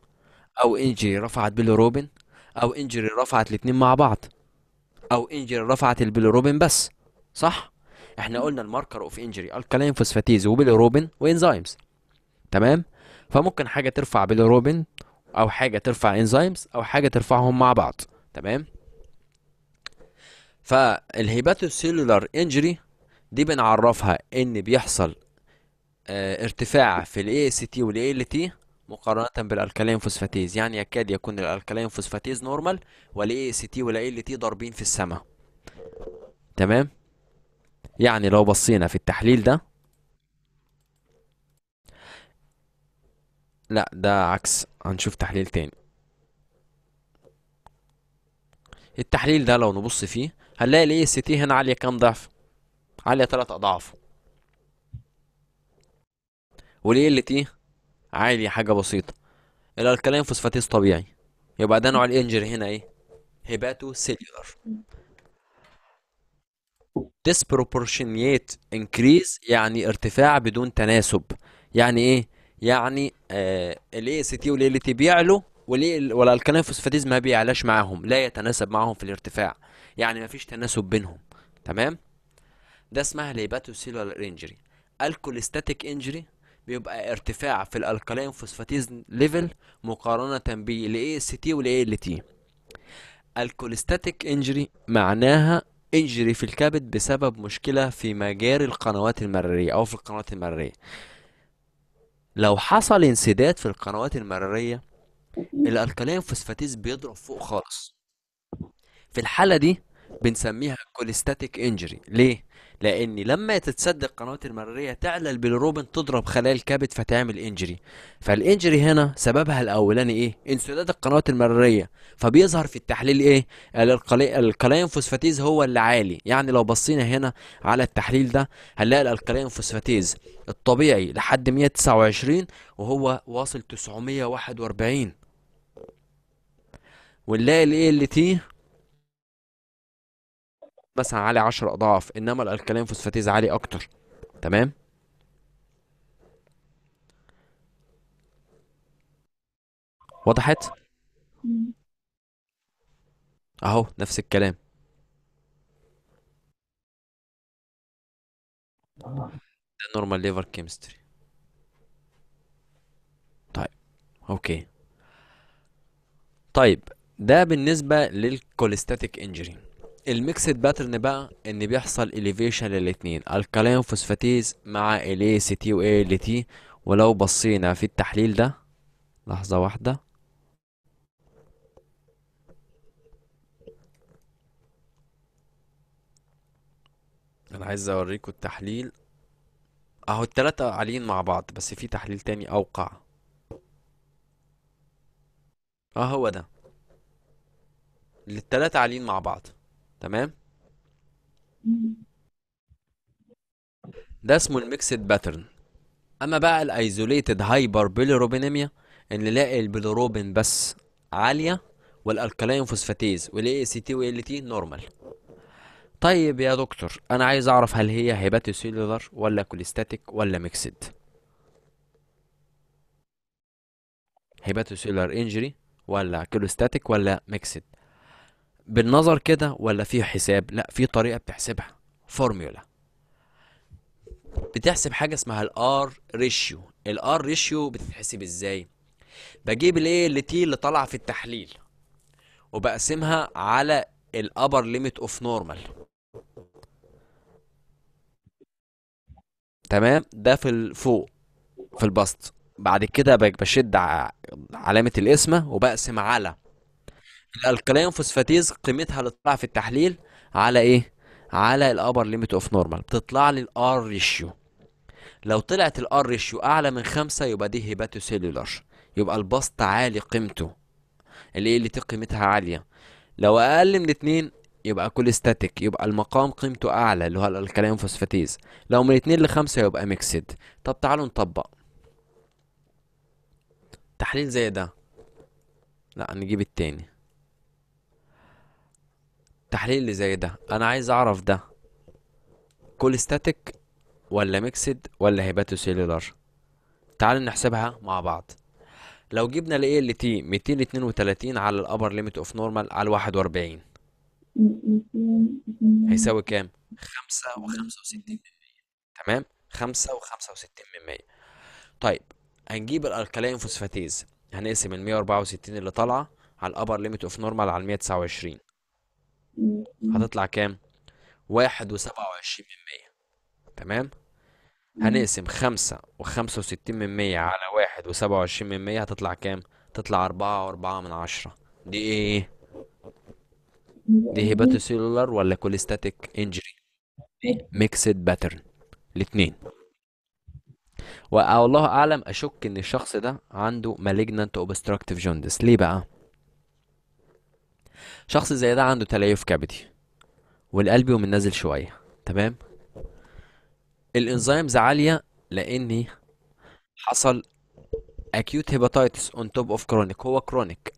او انجري رفعت بيلوروبين او انجري رفعت الاتنين مع بعض او انجري رفعت البيلوروبين بس صح احنا قلنا الماركر اوف انجري الكالين فوسفاتيز وبيلوروبين وانزيمز تمام فممكن حاجه ترفع بيلوروبين او حاجه ترفع انزيمز او حاجه ترفعهم مع بعض تمام فالهيباتوسيلولار انجري دي بنعرفها ان بيحصل اه ارتفاع في الاي اس تي والاي ال تي مقارنه بالالكالين فوسفاتيز يعني يكاد يكون الالكالين فوسفاتيز نورمال والاي اس تي والاي ال تي ضاربين في السماء تمام يعني لو بصينا في التحليل ده لا ده عكس هنشوف تحليل تاني التحليل ده لو نبص فيه هنلاقي الاي اس تي هنا عاليه كام ضعف عاليه 3 اضعاف والاي ال تي عاليه حاجه بسيطه الالكالين فوسفاتيز طبيعي يبقى ده نوع الانجر هنا ايه هيباتو سيلولار disproportionate increase يعني ارتفاع بدون تناسب يعني ايه يعني الاي آه، اس تي والاي ال تي بيعلوا الكنافس فاتيز ما بيعلاش معاهم لا يتناسب معاهم في الارتفاع يعني ما فيش تناسب بينهم تمام ده اسمها ليباتوسيلولار انجري الكوليستاتيك انجري بيبقى ارتفاع في الالكالين فوسفاتيز ليفل مقارنه بالاي اس تي والاي ال تي الكوليستاتيك انجري معناها انجري في الكبد بسبب مشكله في مجاري القنوات المراريه او في القنوات المراريه لو حصل انسداد في القنوات المرارية الألكالين فوسفاتيز بيضرب فوق خالص في الحالة دي بنسميها كوليستاتيك انجري ليه لان لما تتسد القنوات المراريه تعلى البيلروبين تضرب خلايا الكبد فتعمل انجري فالانجري هنا سببها الاولاني ايه انسداد القنوات المراريه فبيظهر في التحليل ايه الالكالين فوسفاتيز هو اللي عالي يعني لو بصينا هنا على التحليل ده هنلاقي الالكالين فوسفاتيز الطبيعي لحد 129 وهو واصل 941 ونلاقي الايه اللي تي مثلا عالي 10 اضعاف انما الالكالين فوسفاتيز عالي اكتر تمام وضحت اهو نفس الكلام ده نورمال ليفر كيمستري طيب اوكي طيب ده بالنسبة للكوليستاتيك انجري الميكسد باترن بقى ان بيحصل اليفيشن للاتنين الكالين فوسفاتيز مع ال اي سي تي و ال تي ولو بصينا في التحليل ده لحظة واحدة انا عايز اوريكم التحليل اهو التلاتة عاليين مع بعض بس في تحليل تاني اوقع اهو ده التلاتة عاليين مع بعض تمام ده اسمه الميكسد باترن اما بقى الايزوليتد هايبر بيليروبينيميا ان نلاقي البيليروبين بس عاليه والالكالين فوسفاتيز والاي سي تي وال تي نورمال طيب يا دكتور انا عايز اعرف هل هي هيباتوسيلولار ولا كوليستاتيك ولا ميكسد هيباتوسيلولار انجري ولا كوليستاتيك ولا ميكسد بالنظر كده ولا في حساب لا في طريقه بتحسبها فورميولا بتحسب حاجه اسمها الار ريشيو الار ريشيو بتتحسب ازاي بجيب الايه ال تي اللي طالعه في التحليل وبقسمها على الابر ليميت اوف نورمال تمام ده في الفوق في البسط بعد كده بشد علامه القسمه وبقسم على الالكالين فوسفاتيز قيمتها اللي طلع في التحليل على ايه على الابر ليميت اوف نورمال بتطلع لي الار ريشيو لو طلعت الار ريشيو اعلى من خمسة يبقى دي هيباتوسيلولار يبقى البسط عالي قيمته الايه اللي تي قيمتها عاليه لو اقل من اتنين يبقى كوليستاتيك يبقى المقام قيمته اعلى اللي هو الالكالين فوسفاتيز لو من اتنين لخمسة يبقى ميكسد طب تعالوا نطبق تحليل زي ده لا نجيب التاني التحليل اللي زي ده انا عايز اعرف ده كول ستاتيك ولا ميكسد ولا هيباتو سيلولار تعال نحسبها مع بعض لو جبنا ال ال تي 232 على الابر ليميت اوف نورمال على 41 هيساوي كام 5 و65 تمام 5 و65 طيب هنجيب الالكالين فوسفاتيز هنقسم ال 164 اللي طالعه على الابر ليميت اوف نورمال على 129 هتطلع كام؟ واحد وسبعة وعشرين من مية تمام؟ هنقسم خمسة وخمسة وستين من مية على واحد وسبعة وعشرين من مية هتطلع كام؟ تطلع أربعة وأربعة من عشرة دي إيه؟, إيه؟ دي سيلولار ولا كوليستاتيك انجري؟ ميكسد باترن الاتنين والله أعلم أشك إن الشخص ده عنده مالجنانت أوبستراكتيف جوندس ليه بقى؟ شخص زي ده عنده تليف كبدي والقلب يقوم نازل شويه تمام الانزيمز عاليه لان حصل acute hepatitis on top of chronic هو chronic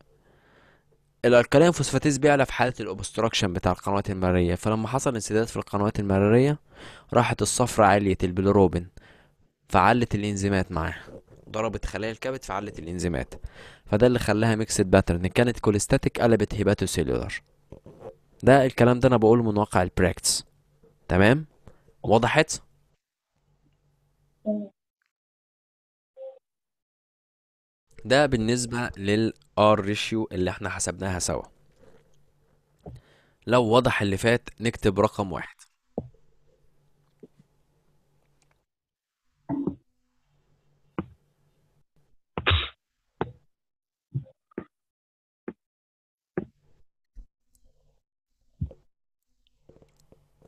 الالكالين فوسفاتيز بيعلى في حالة الاوبستراكشن بتاع القنوات المرارية فلما حصل انسداد في القنوات المرارية راحت الصفرة عالية البيلروبين فعلت الانزيمات معاها ضربت خلايا الكبد فعلت الانزيمات فده اللي خلاها ميكسد باترن كانت كوليستاتيك قلبت سيلولر ده الكلام ده انا بقوله من واقع البراكتس تمام وضحت ده بالنسبة للار ريشيو اللي احنا حسبناها سوا لو وضح اللي فات نكتب رقم واحد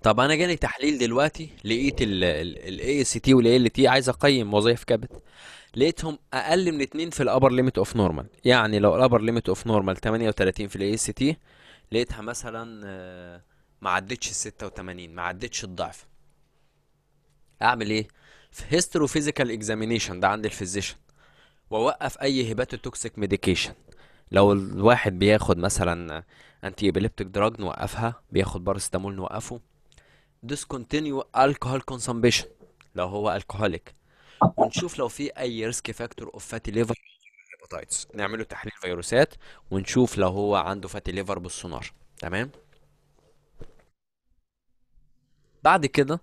طب انا جالي تحليل دلوقتي لقيت الاي اس تي والاي ال تي عايز اقيم وظائف كبد لقيتهم اقل من 2 في الابر ليميت اوف نورمال يعني لو الابر ليميت اوف نورمال 38 في الاي اس تي لقيتها مثلا آه، ما عدتش ال 86 ما عدتش الضعف اعمل ايه في هيستورو فيزيكال اكزامينيشن ده عند الفيزيشن واوقف اي هيباتوتوكسيك ميديكيشن لو الواحد بياخد مثلا انتي ابيليبتيك دراج نوقفها بياخد بارستامول نوقفه discontinue alcohol consumption لو هو alcoholic ونشوف لو في اي ريسك فاكتور اوف فاتي ليفر نعمله تحليل فيروسات ونشوف لو هو عنده فاتي ليفر بالسونار تمام بعد كده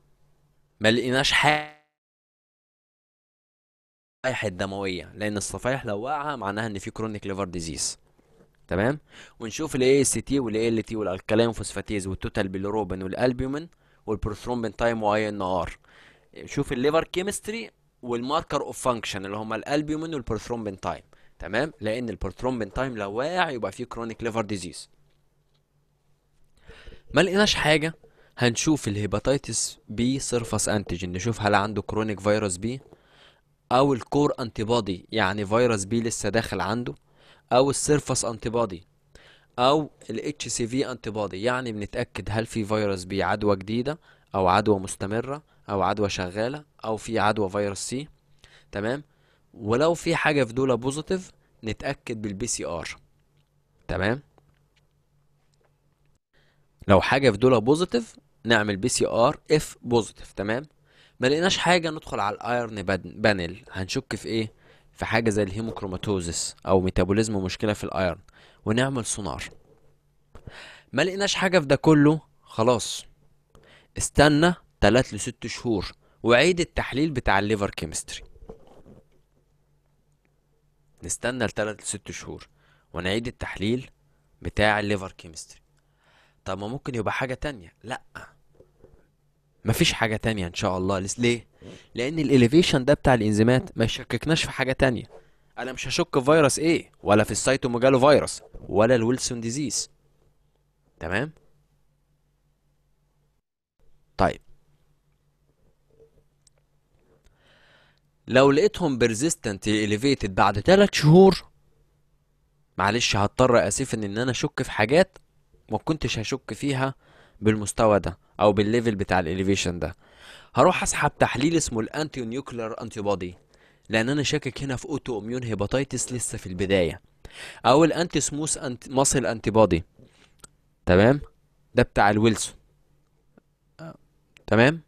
ما لقيناش حاجه الدمويه لان الصفائح لو واقعه معناها ان في كرونيك ليفر ديزيز تمام ونشوف الاي اس تي والاي ال تي والالكالين فوسفاتيز والتوتال بيلروبين والالبيومين والبروثرومبين تايم واي ان ار شوف الليفر كيمستري والماركر اوف فانكشن اللي هما الالبيومين والبروثرومبين تايم تمام لان البروثرومبين تايم لو واقع يبقى فيه كرونيك ليفر ديزيز ما لقيناش حاجه هنشوف الهيباتيتس بي سيرفاس انتيجين نشوف هل عنده كرونيك فيروس بي او الكور انتي يعني فيروس بي لسه داخل عنده او السيرفاس انتي او الاتش سي في انتيبادي يعني بنتاكد هل في فيروس بي عدوى جديده او عدوى مستمره او عدوى شغاله او في عدوى فيروس سي تمام ولو في حاجه في دول بوزيتيف نتاكد بالبي سي ار تمام لو حاجه في دول بوزيتيف نعمل بي سي ار اف بوزيتيف تمام ما لقيناش حاجه ندخل على الايرن بانل هنشك في ايه في حاجه زي الهيموكروماتوزس او ميتابوليزم مشكله في الايرن ونعمل سونار ما لقيناش حاجه في ده كله خلاص استنى 3 ل 6 شهور وعيد التحليل بتاع الليفر كيمستري نستنى ل 3 ل 6 شهور ونعيد التحليل بتاع الليفر كيمستري طب ما ممكن يبقى حاجه تانية لا مفيش حاجه تانية ان شاء الله ليه لان الاليفيشن ده بتاع الانزيمات ما يشككناش في حاجه تانية انا مش هشك في فيروس ايه ولا في السيتوموجالو فيروس ولا الويلسون ديزيز تمام طيب لو لقيتهم بيرزيستنت اليفيتد بعد 3 شهور معلش هضطر اسف ان انا اشك في حاجات ما كنتش هشك فيها بالمستوى ده او بالليفل بتاع الاليفيشن ده هروح اسحب تحليل اسمه الانتي نيوكلير انتي بودي لان انا شاكك هنا في اوتو اميون هيباتيتس لسه في البدايه او الانتي سموث أنت ماسل انتي بودي تمام ده بتاع الويلسون تمام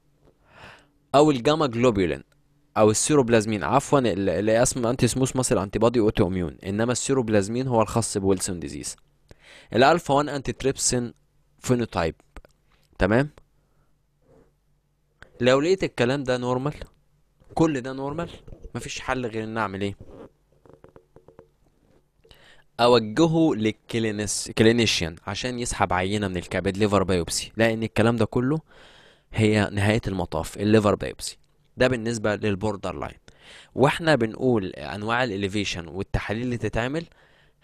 او الجاما جلوبولين او السيروبلازمين عفوا اللي اسمه انتي سموث ماسل انتي بودي اوتو اميون انما السيروبلازمين هو الخاص بويلسون ديزيز الالفا 1 انتي تريبسين فينوتايب تمام لو لقيت الكلام ده نورمال كل ده نورمال مفيش حل غير ان اعمل ايه اوجهه للكلينس كلينيشن عشان يسحب عينه من الكبد ليفر بايوبسي لان الكلام ده كله هي نهايه المطاف الليفر بايوبسي ده بالنسبه للبوردر لاين واحنا بنقول انواع الاليفيشن والتحاليل اللي تتعمل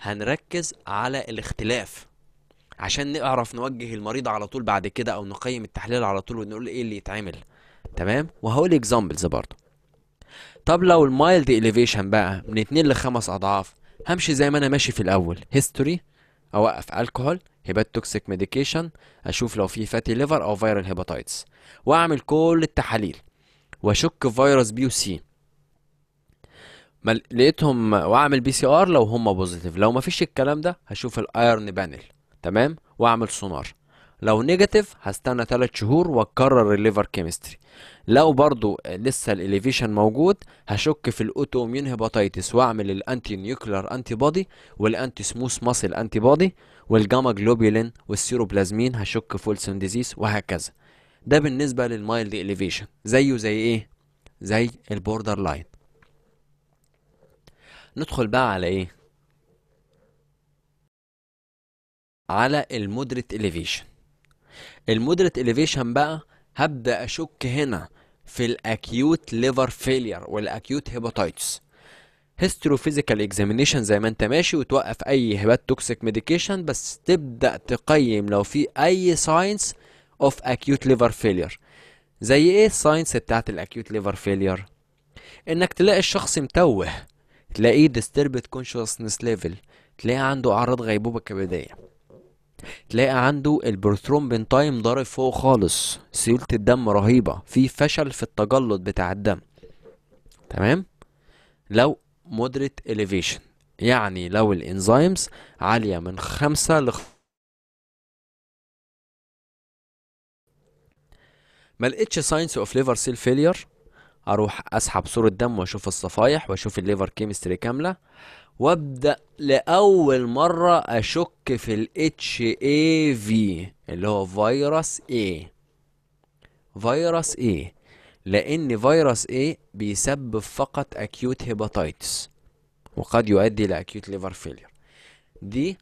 هنركز على الاختلاف عشان نعرف نوجه المريض على طول بعد كده او نقيم التحليل على طول ونقول ايه اللي يتعمل تمام وهقول اكزامبلز برضه طب لو المايلد اليفيشن بقى من 2 ل 5 اضعاف همشي زي ما انا ماشي في الاول هيستوري اوقف الكحول توكسيك ميديكيشن اشوف لو في فاتي ليفر او فيرال هيباتايتس واعمل كل التحاليل واشك في فيروس بي وسي مل... لقيتهم واعمل بي سي ار لو هم بوزيتيف لو مفيش الكلام ده هشوف الايرن بانل تمام واعمل سونار لو نيجاتيف هستنى 3 شهور واكرر الليفر كيمستري لو برضو لسه الاليفيشن موجود هشك في الاوتو اميون هيباتيتس واعمل الانتي نيوكلير انتي بودي والانتي سموث ماسل انتي بودي والجاما جلوبولين والسيروبلازمين هشك في ويلسون ديزيز وهكذا ده بالنسبه للمايلد اليفيشن زيه زي ايه زي البوردر لاين ندخل بقى على ايه على المودريت اليفيشن المودريت اليفيشن بقى هبدا اشك هنا في الاكيوت ليفر فيلير والاكيوت هيباتايتس هيسترو فيزيكال اكزامينيشن زي ما انت ماشي وتوقف اي هبات توكسيك ميديكيشن بس تبدا تقيم لو في اي ساينس اوف اكيوت ليفر فيلير زي ايه الساينس بتاعت الاكيوت ليفر فيلير انك تلاقي الشخص متوه تلاقيه disturbed consciousness level تلاقيه عنده اعراض غيبوبه كبديه تلاقي عنده البروثرومبين تايم ضارب فوق خالص سيوله الدم رهيبه في فشل في التجلط بتاع الدم تمام لو مودريت اليفيشن يعني لو الانزيمز عاليه من خمسة ل ما لقيتش ساينس اوف ليفر سيل فيلير اروح اسحب صورة دم واشوف الصفايح واشوف الليفر كيمستري كاملة وابدا لاول مرة اشك في الاتش اي في اللي هو فيروس ايه فيروس ايه لان فيروس ايه بيسبب فقط اكيوت هيباتايتس وقد يؤدي لاكيوت ليفر فيلير دي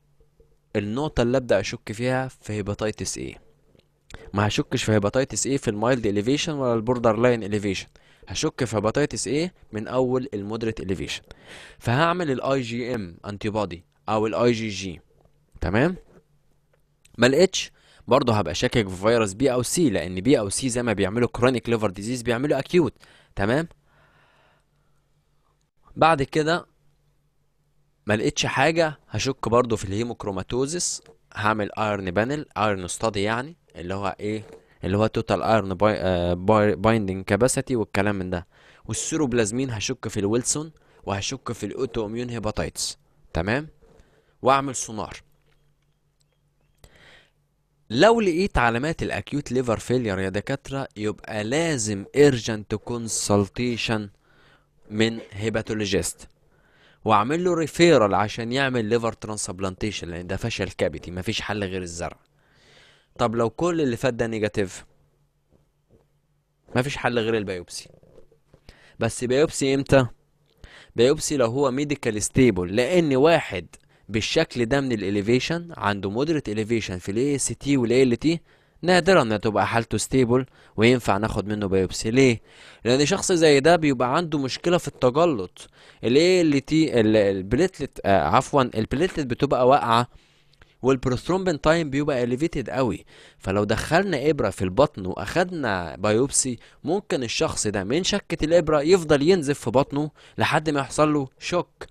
النقطة اللي ابدأ اشك فيها في هيباتايتس ايه ما هشكش في هيباتايتس ايه في المايلد اليفيشن ولا البوردر لاين اليفيشن هشك في هباتيتس ايه من اول المودريت اليفيشن فهعمل الاي جي ام انتي بودي او الاي جي جي تمام ما لقيتش برضه هبقى شاكك في فيروس بي او سي لان بي او سي زي ما بيعملوا كرونيك ليفر ديزيز بيعملوا اكيوت تمام بعد كده ما لقيتش حاجه هشك برضه في الهيموكروماتوزس هعمل ايرن بانل ايرن ستادي يعني اللي هو ايه اللي هو توتال ايرن بايندنج كاباسيتي والكلام من ده والسيروبلازمين هشك في الويلسون وهشك في الاوتو اميون هيباتايتس تمام واعمل سونار لو لقيت علامات الاكيوت ليفر فيلير يا دكاتره يبقى لازم ارجنت كونسلتيشن من هيباتولوجيست واعمل له ريفيرال عشان يعمل ليفر ترانسبلانتيشن لان ده فشل كبدي مفيش حل غير الزرع طب لو كل اللي فات ده نيجاتيف مفيش حل غير البيوبسي بس بيوبسي امتى بيوبسي لو هو ميديكال ستيبل لان واحد بالشكل ده من الاليفيشن عنده مودريت اليفيشن في الاي اس تي والاي ال تي نادرا ان تبقى حالته ستيبل وينفع ناخد منه بايوبسي ليه لان شخص زي ده بيبقى عنده مشكله في التجلط الاي ال تي البليتلت آه، عفوا البليتلت بتبقى واقعه والبروثرومبين تايم بيبقى اليفيتد قوي فلو دخلنا ابره في البطن واخدنا بايوبسي ممكن الشخص ده من شكه الابره يفضل ينزف في بطنه لحد ما يحصل له شوك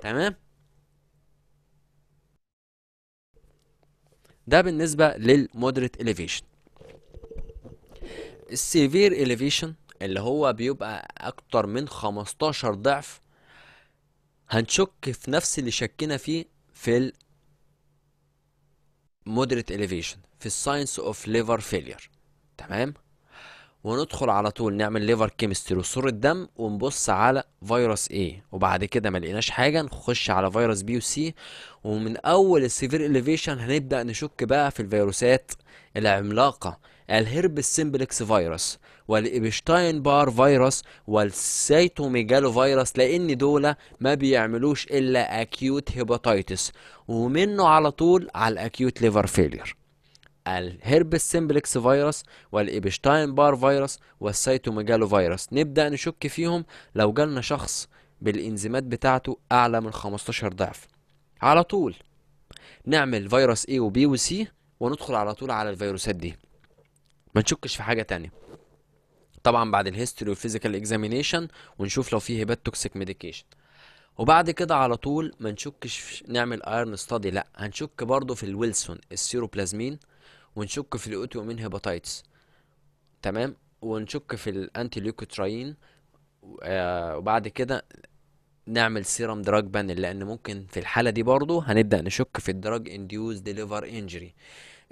تمام ده بالنسبه للمودريت اليفيشن السيفير اليفيشن اللي هو بيبقى اكتر من 15 ضعف هنشك في نفس اللي شكينا فيه في moderate elevation في الساينس اوف ليفر فيلير تمام وندخل على طول نعمل ليفر كيمستري وصورة دم ونبص على فيروس A وبعد كده ما لقيناش حاجة نخش على فيروس B C ومن أول السيفير إليفيشن هنبدأ نشك بقى في الفيروسات العملاقة الهربس سيمبلكس فيروس والإبشتاين بار فيروس والسيتوميجالو فيروس لأن دول ما بيعملوش إلا أكيوت هيباتيتس ومنه على طول على الأكيوت ليفر فيلير الهربس سيمبلكس فيروس والإبشتاين بار فيروس والسيتوميجالو فيروس نبدأ نشك فيهم لو جالنا شخص بالإنزيمات بتاعته أعلى من 15 ضعف على طول نعمل فيروس A و B و C وندخل على طول على الفيروسات دي ما نشكش في حاجه تانية طبعا بعد الهيستوري والفيزيكال اكزامينيشن ونشوف لو في هبات توكسيك ميديكيشن وبعد كده على طول ما نشكش نعمل ايرن ستادي لا هنشك برضو في الويلسون السيروبلازمين ونشك في الاوتيومين هيباتايتس تمام ونشك في الانتي ليوكوتراين آه، وبعد كده نعمل سيرم دراج بانل لان ممكن في الحاله دي برضو هنبدا نشك في الدراج انديوز ديليفر انجري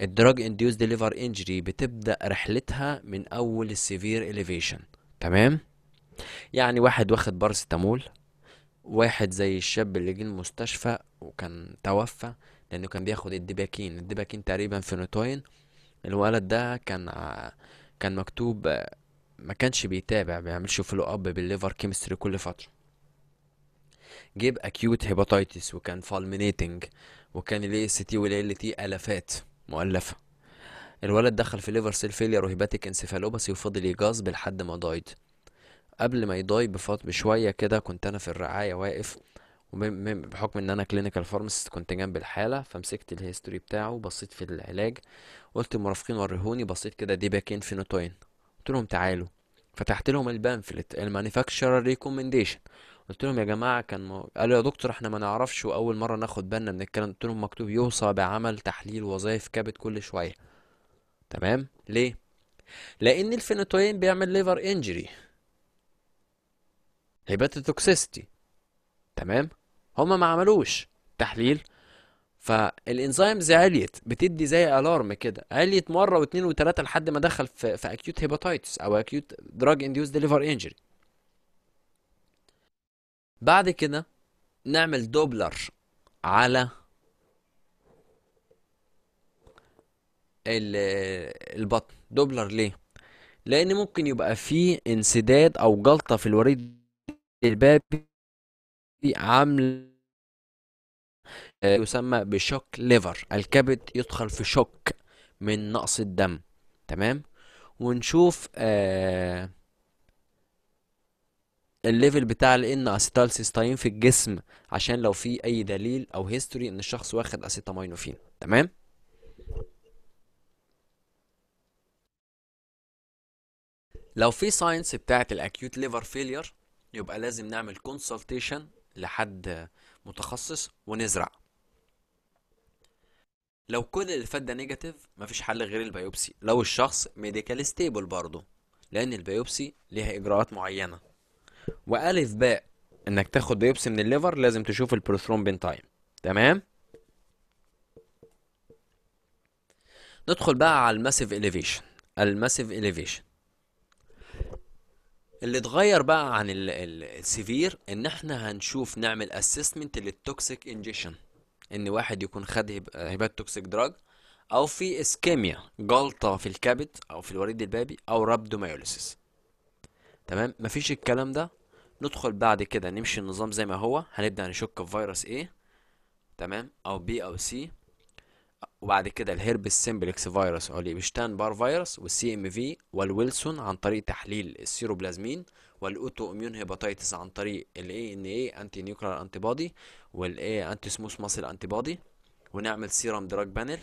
الدراج انديوز ديليفر انجري بتبدا رحلتها من اول السيفير اليفيشن تمام يعني واحد واخد بارستامول واحد زي الشاب اللي جه المستشفى وكان توفى لانه كان بياخد الدباكين الدباكين تقريبا فينوتوين الولد ده كان كان مكتوب ما كانش بيتابع ما بيعملش فلو اب بالليفر كيمستري كل فتره جيب اكيوت هيباتايتس وكان فالمينيتنج وكان الاي اس تي والال ال تي الافات مؤلفة الولد دخل في ليفر سيل فيلير وهيباتيك انسيفالوباسي وفضل يجاز لحد ما ضايد قبل ما يضاي بفط بشوية كده كنت أنا في الرعاية واقف بحكم ان انا كلينيكال فارماسيست كنت جنب الحاله فمسكت الهيستوري بتاعه وبصيت في العلاج قلت المرافقين وريهوني بصيت كده دي باكين فينوتاين قلت لهم تعالوا فتحت لهم البامفلت المانيفاكتشر ريكومنديشن قلت لهم يا جماعه كان م... قالوا يا دكتور احنا ما نعرفش واول مره ناخد بالنا من الكلام قلت لهم مكتوب يوصى بعمل تحليل وظائف كبد كل شويه تمام ليه لان الفينوتوين بيعمل ليفر انجري هيباتوتوكسيستي تمام هما ما عملوش تحليل فالانزيمز عليت بتدي زي الارم كده عليت مره واثنين وثلاثه لحد ما دخل في, في اكيوت هيباتايتس او اكيوت دراج انديوس ليفر انجري بعد كده نعمل دوبلر على البطن دوبلر ليه لان ممكن يبقى فيه انسداد او جلطه في الوريد البابي عامله آه، يسمى بشوك ليفر الكبد يدخل في شوك من نقص الدم تمام ونشوف آه الليفل بتاع الان اسيتالسيستاين في الجسم عشان لو في اي دليل او هيستوري ان الشخص واخد اسيتامينوفين تمام لو في ساينس بتاعت الاكيوت ليفر فيلير يبقى لازم نعمل كونسلتيشن لحد متخصص ونزرع لو كل اللي فات ده نيجاتيف مفيش حل غير البيوبسي لو الشخص ميديكال ستيبل برضه لان البيوبسي ليها اجراءات معينه والف باء انك تاخد بيبسي من الليفر لازم تشوف البروثرومبين تايم تمام ندخل بقى على الماسيف اليفيشن الماسيف اليفيشن اللي اتغير بقى عن السيفير ان احنا هنشوف نعمل اسسمنت للتوكسيك انجيشن ان واحد يكون خد هبات توكسيك دراج او في اسكيميا جلطه في الكبد او في الوريد البابي او رابدوميوليسيس تمام مفيش الكلام ده ندخل بعد كده نمشي النظام زي ما هو هنبدأ نشك في فيروس A تمام أو B أو C وبعد كده الهربس سيمبلكس فيروس أو ليبشتان بار فيروس والسي ام في والويلسون عن طريق تحليل السيروبلازمين والاوتو اميون هيباتيتس عن طريق الاي ان اي انتي نيوكلير انتي بودي والاي انتي سموث ماسل انتي بودي ونعمل سيرم دراج بانل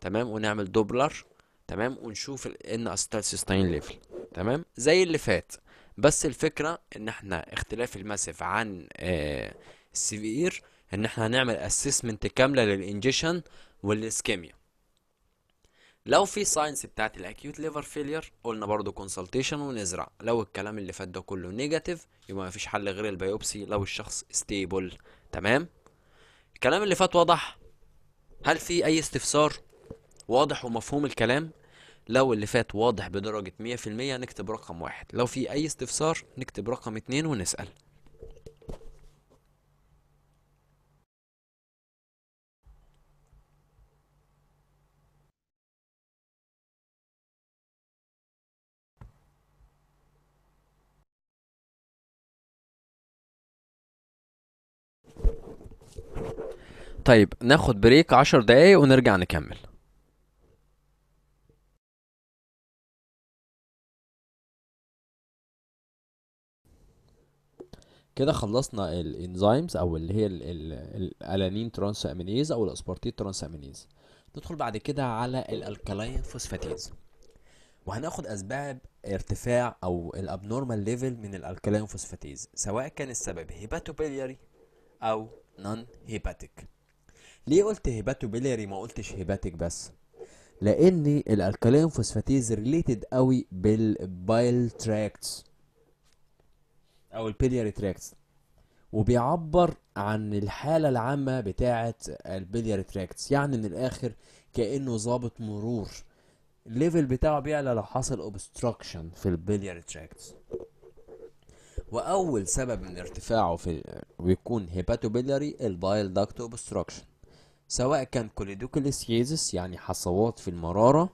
تمام ونعمل دوبلر تمام ونشوف ان استال سيستاين ليفل تمام زي اللي فات بس الفكرة ان احنا اختلاف الماسف عن آه، السفير ان احنا هنعمل اسسمنت كاملة للانجيشن والاسكيميا لو في ساينس بتاعت الاكيوت ليفر فيلير قلنا برضو كونسلتيشن ونزرع لو الكلام اللي فات ده كله نيجاتيف يبقى مفيش حل غير البيوبسي لو الشخص ستيبل تمام الكلام اللي فات واضح هل في اي استفسار واضح ومفهوم الكلام لو اللي فات واضح بدرجة 100% نكتب رقم واحد لو في أي استفسار نكتب رقم اتنين ونسأل طيب ناخد بريك عشر دقايق ونرجع نكمل كده خلصنا الانزيمز او اللي هي الالانين ترانس امينيز او الاسبارتيت ترانس امينيز ندخل بعد كده على الالكالين فوسفاتيز وهناخد اسباب ارتفاع او الابنورمال ليفل من الالكالين فوسفاتيز سواء كان السبب هيباتوبيلياري او نون هيباتيك ليه قلت هيباتوبيلياري ما قلتش هيباتيك بس لان الالكالين فوسفاتيز ريليتد قوي بالبايل تراكتس او البيلياري تراكت وبيعبر عن الحالة العامة بتاعة البيلياري تراكس يعني من الآخر كأنه ظابط مرور الليفل بتاعه بيعلى لو حصل اوبستراكشن في البيلياري تراكس وأول سبب من ارتفاعه في بيكون هيباتوبيلياري البايل داكت اوبستراكشن سواء كان كوليدوكليسيزس يعني حصوات في المرارة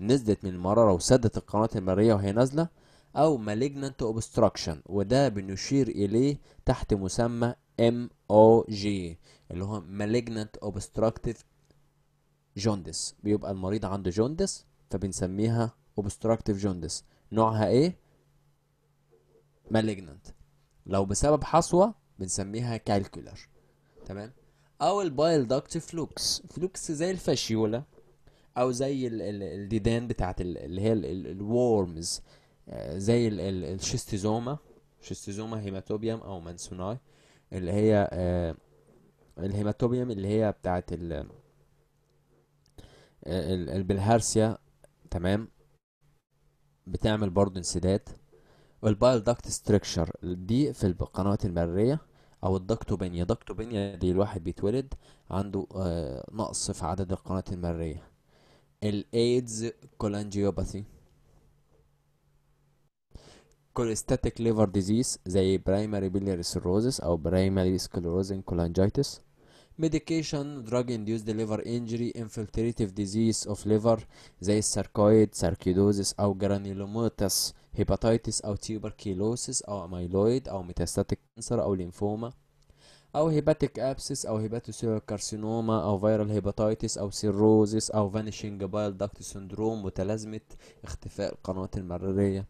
نزلت من المرارة وسدت القناة المرية وهي نازلة أو malignant obstruction وده بنشير إليه تحت مسمى MOG اللي هو malignant obstructive jaundice بيبقى المريض عنده جوندس فبنسميها obstructive jaundice نوعها إيه؟ malignant لو بسبب حصوة بنسميها calcular تمام؟ أو البايل داكت فلوكس فلوكس زي الفاشيولا أو زي الديدان بتاعت اللي هي الورمز ال ال زي الشيستيزوما شيستيزوما هيماتوبيوم او مانسوناي اللي هي آه، الهيماتوبيوم اللي هي بتاعه آه، ال البلهارسيا تمام بتعمل برضو انسداد والبايل داكت ستركشر دي في القنوات المرية او الدكتوبينيا دكتوبينيا دي الواحد بيتولد عنده آه، نقص في عدد القنوات المرية الايدز كولانجيوباثي كوليستاتيك ليفر ديزيز زي برايمري بيلياري سيروزس او برايمري سكلروزن كولانجيتس ميديكيشن دراج انديوزد ليفر انجري انفلتريتيف ديزيز اوف ليفر زي الساركويد ساركيدوزيس او جرانيلوموتس هيباتيتس او تيوبركيلوسس او اميلويد او ميتاستاتيك كانسر او ليمفوما او هيباتيك ابسس او هيباتوسيلر كارسينوما او فيرال هيباتيتس او سيروزيس او فانيشينج بايل داكت سندروم متلازمه اختفاء القنوات المراريه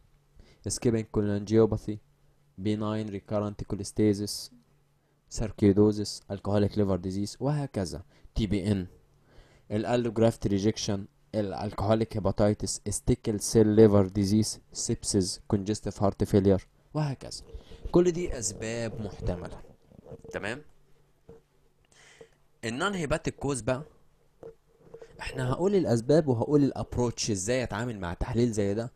اسكيبنج كولانجيوباثي بيناين ريكارنت كوليستيزيس ساركيدوزس الكوهوليك ليفر ديزيز وهكذا تي بي ان الالوجرافت ريجكشن الالكوهوليك هيباتايتس ستيكل سيل ليفر ديزيز سيبسيز كونجستيف هارت فيلير وهكذا كل دي اسباب محتمله تمام النون هيباتيك كوز بقى احنا هقول الاسباب وهقول الابروتش ازاي اتعامل مع تحليل زي ده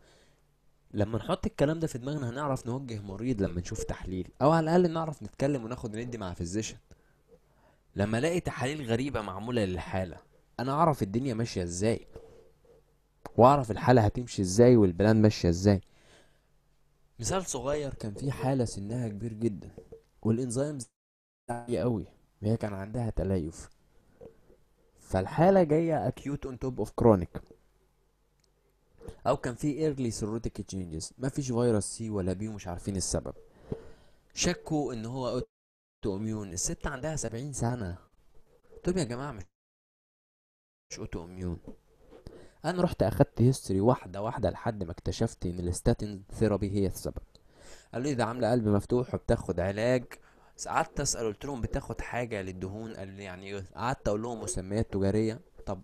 لما نحط الكلام ده في دماغنا هنعرف نوجه مريض لما نشوف تحليل او على الاقل نعرف نتكلم وناخد ندي مع فيزيشن لما الاقي تحاليل غريبه معموله للحاله انا اعرف الدنيا ماشيه ازاي واعرف الحاله هتمشي ازاي والبلان ماشيه ازاي مثال صغير كان في حاله سنها كبير جدا والانزيمز عاليه قوي وهي كان عندها تليف فالحاله جايه اكيوت اون توب اوف كرونيك او كان في ايرلي سيروتيك تشينجز مفيش فيروس سي ولا بي ومش عارفين السبب شكوا ان هو اوتو اميون الست عندها سبعين سنه طب يا جماعه مش مش اوتو اميون انا رحت اخدت هيستوري واحده واحده لحد ما اكتشفت ان الاستاتين ثيرابي هي السبب قالوا لي اذا عامله قلب مفتوح وبتاخد علاج قعدت اسال قلت لهم بتاخد حاجه للدهون قال لي يعني إيه؟ قعدت اقول لهم مسميات تجاريه طب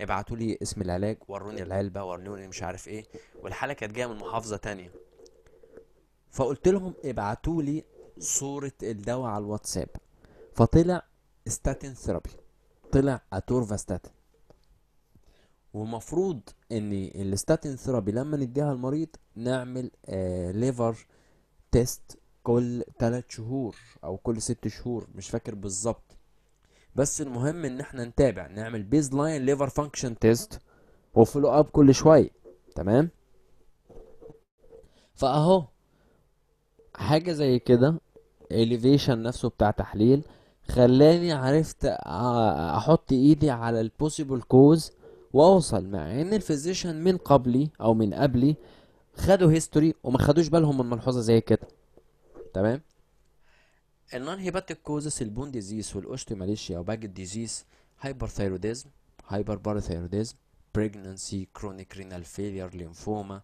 ابعتوا لي اسم العلاج وروني العلبه وروني مش عارف ايه والحاله كانت جايه من محافظه تانية فقلت لهم ابعتوا لي صوره الدواء على الواتساب فطلع ستاتين ثيرابي طلع اتورفاستاتين ومفروض ان الستاتين ثيرابي لما نديها المريض نعمل آه ليفر تيست كل 3 شهور او كل 6 شهور مش فاكر بالظبط بس المهم ان احنا نتابع نعمل بيز لاين ليفر فانكشن تيست وفولو اب كل شويه تمام فاهو حاجه زي كده اليفيشن نفسه بتاع تحليل خلاني عرفت احط ايدي على البوسيبل كوز واوصل مع ان الفيزيشن من قبلي او من قبلي خدوا هيستوري وما خدوش بالهم من ملحوظه زي كده تمام النون هيباتيك كوزس البون ديزيز والاوستي والاوستيوماليشيا وباجت ديزيز هايبر ثايروديزم هايبر باراثايروديزم بريجنانسي كرونيك رينال فيلير ليمفوما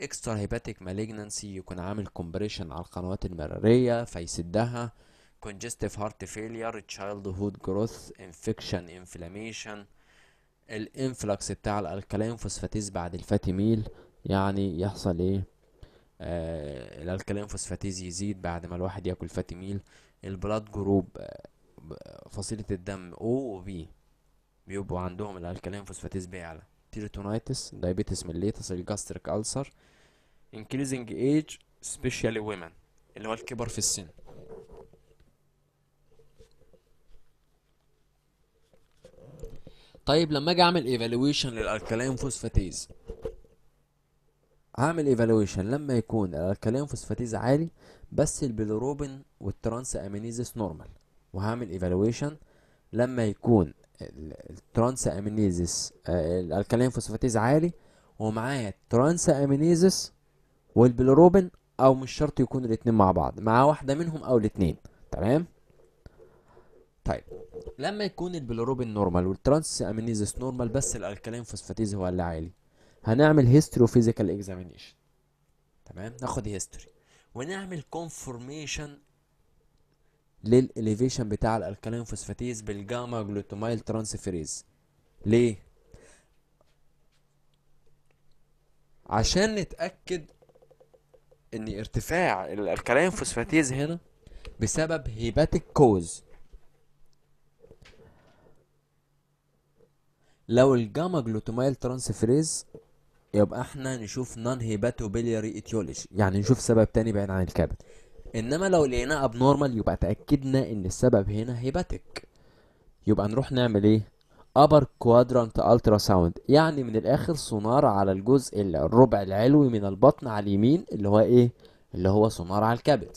اكسترا هيباتيك مالجنانسي يكون عامل كومبريشن على القنوات المرارية فيسدها كونجستيف هارت فيلير تشايلد هود جروث انفكشن انفلاميشن الانفلكس بتاع الالكالين فوسفاتيز بعد الفاتي ميل يعني يحصل ايه الالكالين آه، فوسفاتيز يزيد بعد ما الواحد ياكل فاتي ميل البلاد جروب آه، فصيلة الدم او وبي بيبقوا عندهم الالكالين فوسفاتيز بيعلى تيرتونايتس دايبيتس ميليتس الجاستريك ألسر increasing age سبيشالي women اللي هو الكبر في السن طيب لما اجي اعمل ايفالويشن للالكالين فوسفاتيز عامل ايفالويشن لما يكون الالكالين فوسفاتيز عالي بس البيلروبين والترانس امينيزيس نورمال وهعمل ايفالويشن لما يكون الترانس امينيزيس الالكالين آه، فوسفاتيز عالي ومعايا الترانس امينيزيس والبيلروبين او مش شرط يكون الاتنين مع بعض مع واحده منهم او الاتنين تمام طيب لما يكون البيلروبين نورمال والترانس امينيزيس نورمال بس الالكالين فوسفاتيز هو اللي عالي هنعمل هيستوري وفيزيكال اكزامينيشن تمام ناخد هيستوري ونعمل كونفورميشن للاليفيشن بتاع الالكالين فوسفاتيز بالجاما جلوتاميل ترانسفيريز ليه عشان نتاكد ان ارتفاع الالكالين فوسفاتيز هنا بسبب هيباتيك كوز لو الجاما جلوتاميل ترانسفيريز يبقى احنا نشوف نون هيباتوبيلياري ايتيولوجي يعني نشوف سبب تاني بعيد عن الكبد انما لو لقيناه اب نورمال يبقى تاكدنا ان السبب هنا هيباتيك يبقى نروح نعمل ايه ابر كوادرانت الترا ساوند يعني من الاخر سونار على الجزء الربع العلوي من البطن على اليمين اللي هو ايه اللي هو سونار على الكبد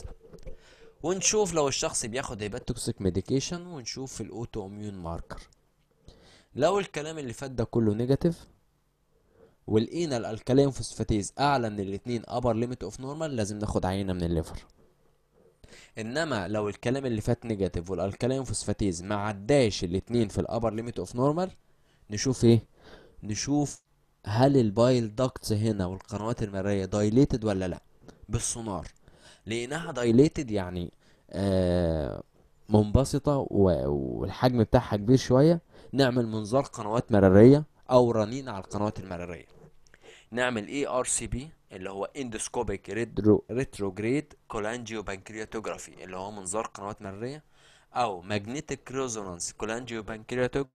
ونشوف لو الشخص بياخد هيباتوكسيك ميديكيشن ونشوف الاوتو اميون ماركر لو الكلام اللي فات ده كله نيجاتيف ولقينا الالكالين فوسفاتيز اعلى من الاثنين ابر ليميت اوف نورمال لازم ناخد عينه من الليفر انما لو الكلام اللي فات نيجاتيف والالكالين فوسفاتيز ما عداش الاثنين في الابر ليميت اوف نورمال نشوف ايه نشوف هل البايل داكتس هنا والقنوات المرارية دايليتد ولا لا بالسونار لقيناها دايليتد يعني آه منبسطه والحجم بتاعها كبير شويه نعمل منظار قنوات مراريه او رنين على القنوات المراريه نعمل اي ار سي بي اللي هو اندوسكوبيك ريترو ريتروجريد كولانجيو بانكرياتوجرافي اللي هو منظار قنوات مريه او ماجنتيك ريزونانس كولانجيو بانكرياتوجرافي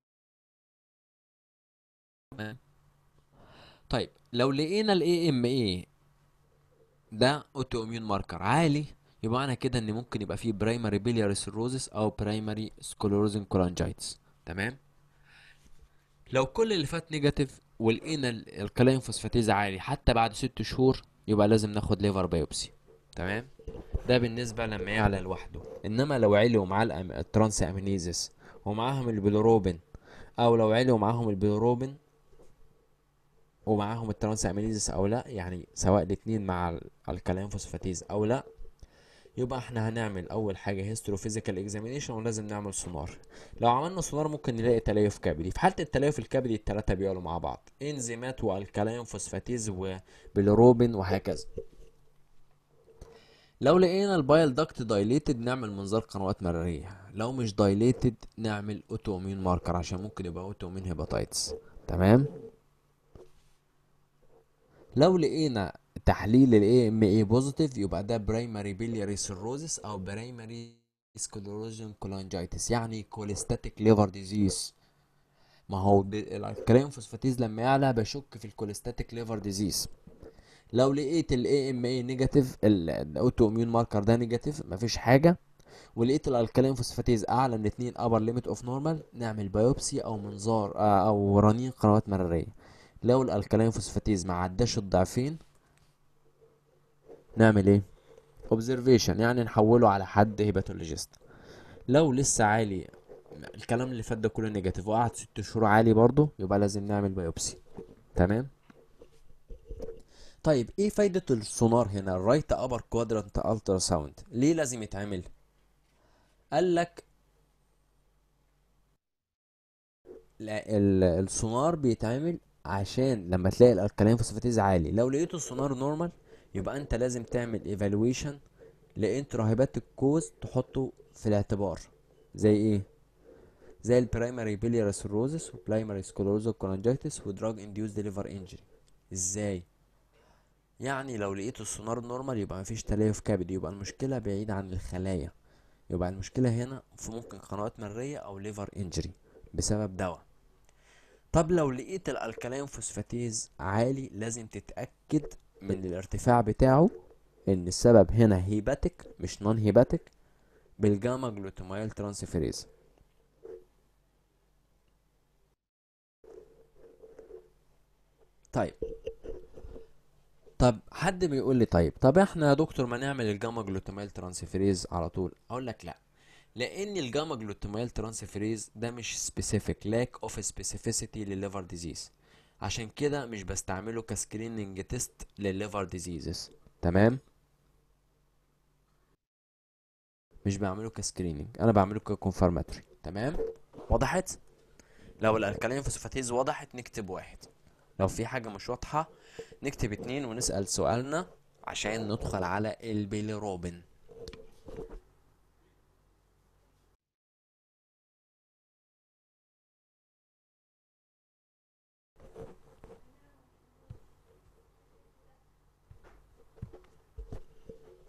طيب لو لقينا الاي ام اي ده اوتو اميون ماركر عالي يبقى معنى كده ان ممكن يبقى فيه برايمري بيلياري سيروزس او برايمري سكولوروزين كولانجايتس تمام لو كل اللي فات نيجاتيف ولقينا الكلاين فوسفاتيز عالي حتى بعد ست شهور يبقى لازم ناخد ليفر بايوبسي تمام ده بالنسبة لما يعلى لوحده انما لو علي ومعاه الترانس امينيزس ومعاهم البلوروبين او لو علي ومعاهم البلوروبين ومعاهم الترانس امينيزس او لا يعني سواء الاتنين مع الكلاين فوسفاتيز او لا يبقى احنا هنعمل اول حاجه هيستروفيزيكال اكزامينيشن ولازم نعمل سونار لو عملنا سونار ممكن نلاقي تليف كبدي في حاله التليف الكبدي الثلاثه بيعلوا مع بعض انزيمات والكالين فوسفاتيز وبيلروبين وهكذا لو لقينا البايل داكت دايليتد نعمل منظار قنوات مراريه لو مش دايليتد نعمل اوتومين ماركر عشان ممكن يبقى اوتومين هيباتايتس تمام لو لقينا تحليل الاي ام اي بوزيتيف يبقى ده برايمري بيلياري سيروزس او برايمري سكلروزن كولانجايتس يعني كوليستاتيك ليفر ديزيز ما هو الكريم فوسفاتيز لما يعلى بشك في الكوليستاتيك ليفر ديزيز لو لقيت الاي ام اي نيجاتيف الاوتو اميون ماركر ده نيجاتيف مفيش حاجه ولقيت الالكالين فوسفاتيز اعلى من 2 ابر ليميت اوف نورمال نعمل بايوبسي او منظار آه، او رنين قنوات مراريه لو الالكالين فوسفاتيز ما عداش الضعفين نعمل ايه observation يعني نحوله على حد هيباتولوجيست لو لسه عالي الكلام اللي فات ده كله نيجاتيف وقعد ست شهور عالي برضه يبقى لازم نعمل بايوبسي تمام طيب ايه فايدة السونار هنا الرايت ابر كوادرانت الترا ساوند ليه لازم يتعمل قال لك السونار بيتعمل عشان لما تلاقي الالكالين فوسفاتيز عالي لو لقيته السونار نورمال يبقى انت لازم تعمل ايفالويشن لانتراهيبات الكوز تحطه في الاعتبار زي ايه زي البرايمري بيليارس سيروزس وبرايمري سكلروزا كونجكتس ودراج انديوز ديليفر انجري ازاي يعني لو لقيت السونار نورمال يبقى مفيش تليف كبد يبقى المشكله بعيد عن الخلايا يبقى المشكله هنا في ممكن قنوات مريه او ليفر انجري بسبب دواء طب لو لقيت الالكالين فوسفاتيز عالي لازم تتاكد من الارتفاع بتاعه ان السبب هنا هيباتيك مش نون هيباتيك بالجاما جلوتاميل ترانسفيريز طيب طب حد بيقول لي طيب طب احنا يا دكتور ما نعمل الجاما جلوتاميل ترانسفيريز على طول اقول لك لا لان الجاما جلوتاميل ترانسفيريز ده مش سبيسيفيك لاك اوف سبيسيفيسيتي للليفر ديزيز عشان كده مش بستعمله كسكريننج تيست للليفر ديزيزز تمام مش بعمله كسكريننج انا بعمله ككونفرماتري تمام وضحت لو الالكالين فوسفاتيز وضحت نكتب واحد لو في حاجه مش واضحه نكتب اتنين ونسال سؤالنا عشان ندخل على البيليروبين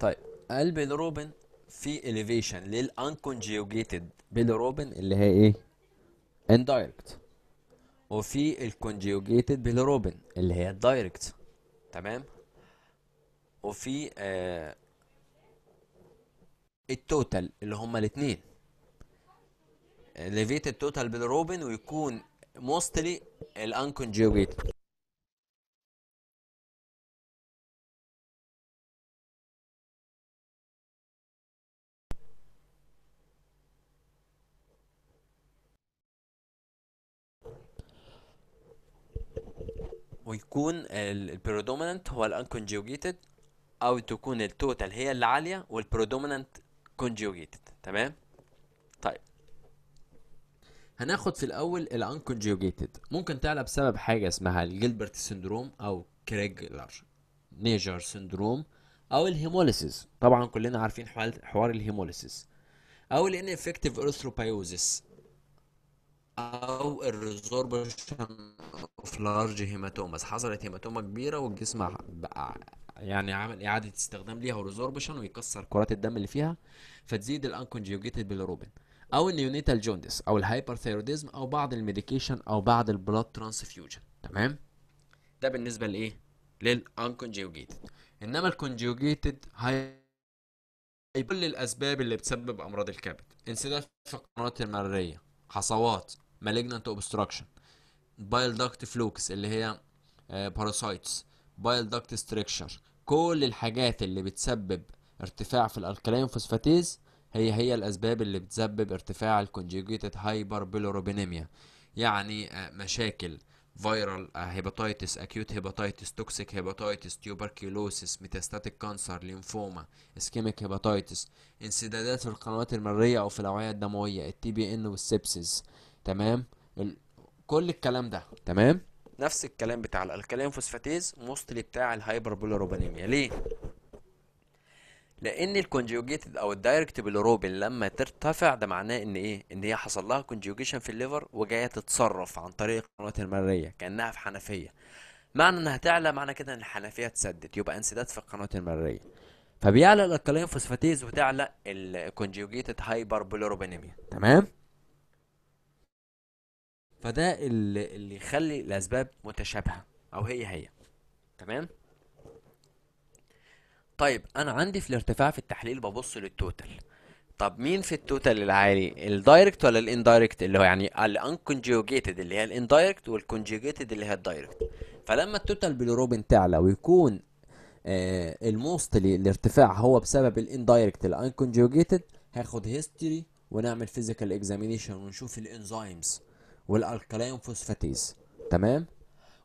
طيب البيلروبين في اليفيشن للانكونجيوجيتد بيلروبين اللي هي ايه اندايركت وفي الكونجيوجيتد بيلروبين اللي هي الدايركت تمام وفي آه التوتال اللي هما الاثنين اليفيتد توتال بيلروبن ويكون موستلي الانكونجيوجيتد تكون البرودومينانت هو الانكونجوجيتد او تكون التوتال هي اللي عاليه والبرودومينانت كونجوجيتد تمام طيب هناخد في الاول الانكونجوجيتد ممكن تعلى بسبب حاجه اسمها الجيلبرت سيندروم او كريجلر نيجر سيندروم او الهيموليسيس طبعا كلنا عارفين حوار الهيموليسيس او الان افكتيف ارثروبايوزيس او الريزوربشن اوف لارج هيماتوماز حصلت هيماتوما كبيره والجسم بقى يعني عمل اعاده استخدام ليها وريزوربشن ويكسر كرات الدم اللي فيها فتزيد الانكونجيوجيتد بالروبين او النيونيتال جوندس او الهايبرثيروديزم او بعض الميديكيشن او بعض البلاد ترانسفيوجن تمام ده بالنسبه لايه للانكونجيوجيتد انما الكونجيوجيتد هاي كل الاسباب اللي بتسبب امراض الكبد انسداد في القنوات المريه حصوات malignant obstruction bile duct flukes اللي هي باراسايتس آه، bile duct stricture كل الحاجات اللي بتسبب ارتفاع في الالكالين فوسفاتيز هي هي الاسباب اللي بتسبب ارتفاع الكونجيجيتد هايبر بيلوروبينيميا يعني آه، مشاكل فيرال هيباتايتس اكيوت هيباتايتس توكسيك هيباتايتس تيوبركيلوسيس ميتاستاتيك كانسر ليمفوما اسكيميك هيباتايتس انسدادات في القنوات المريه او في الاوعيه الدمويه التي بي ان والسبسيس تمام ال... كل الكلام ده تمام نفس الكلام بتاع الالكالين فوسفاتيز موستلي بتاع الهايبر ليه لان الكونجوجيتد او الدايركت بلوروبين لما ترتفع ده معناه ان ايه ان هي حصل لها كونجوجيشن في الليفر وجايه تتصرف عن طريق القنوات المريه كانها في حنفيه معنى انها تعلى معنى كده ان الحنفيه اتسدت يبقى انسداد في القنوات المريه فبيعلى الالكالين فوسفاتيز وتعلى الكونجوجيتد هايبر تمام فده اللي, يخلي الاسباب متشابهه او هي هي تمام طيب انا عندي في الارتفاع في التحليل ببص للتوتال طب مين في التوتال العالي الدايركت ولا الاندايركت اللي هو يعني الانكونجوجيتد اللي هي الاندايركت والكونجوجيتد اللي هي الدايركت فلما التوتال بالروبن تعلى ويكون آه، الموست الارتفاع هو بسبب الاندايركت الانكونجوجيتد هاخد هيستوري ونعمل فيزيكال اكزامينيشن ونشوف الانزيمز والالكالين فوسفاتيز تمام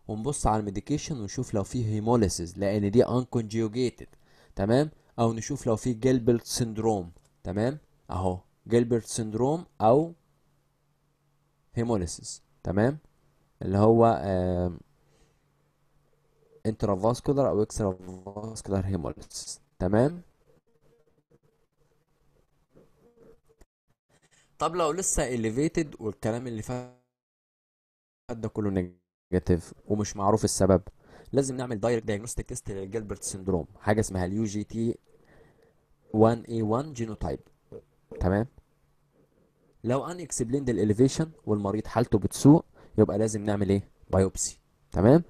ونبص على الميديكيشن ونشوف لو فيه هيموليسيز لان دي انكونجيوجيتد تمام او نشوف لو فيه جيلبرت سندروم تمام اهو جيلبرت سندروم او هيموليسيز تمام اللي هو انترافاسكولار او اكسترافاسكولار هيموليسيز تمام طب لو لسه elevated والكلام اللي فات ده كله نيجاتيف ومش معروف السبب لازم نعمل دايركت دايجنوستيك تيست للجلبرت سندروم حاجه اسمها اليو جي تي 1 اي 1 جينوتايب تمام لو ان اكسبليند الاليفيشن والمريض حالته بتسوء يبقى لازم نعمل ايه بايوبسي تمام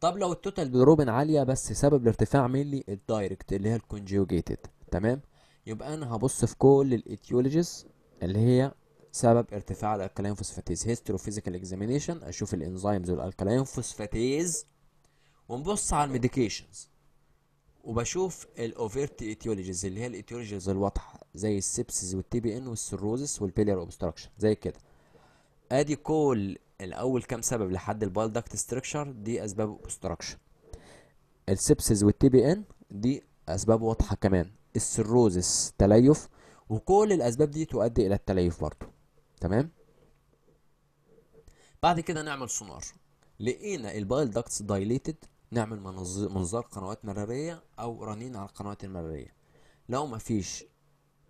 طب لو التوتال بروبن عاليه بس سبب الارتفاع مينلي الدايركت اللي هي الكونجوجيتد تمام يبقى انا هبص في كل الاتيولوجيز اللي هي سبب ارتفاع الالكالين فوسفاتيز هيستروفيزيكال اكزامينيشن اشوف الانزيمز والالكالين فوسفاتيز ونبص على الميديكيشنز وبشوف الاوفيرت ايتيولوجيز اللي هي الايتيولوجيز الواضحه زي السبسز والتي بي ان والسيروزس والبيلير اوبستراكشن زي كده ادي كل الاول كام سبب لحد البالدكت داكت ستراكشر دي اسباب اوبستراكشن السبسز والتي بي ان دي اسباب واضحه كمان السيروزس تليف وكل الاسباب دي تؤدي الى التليف برضه بعد كده نعمل سونار لقينا البايل داكتس دايليتد نعمل منظار قنوات مرارية أو رنين على القنوات المرارية لو مفيش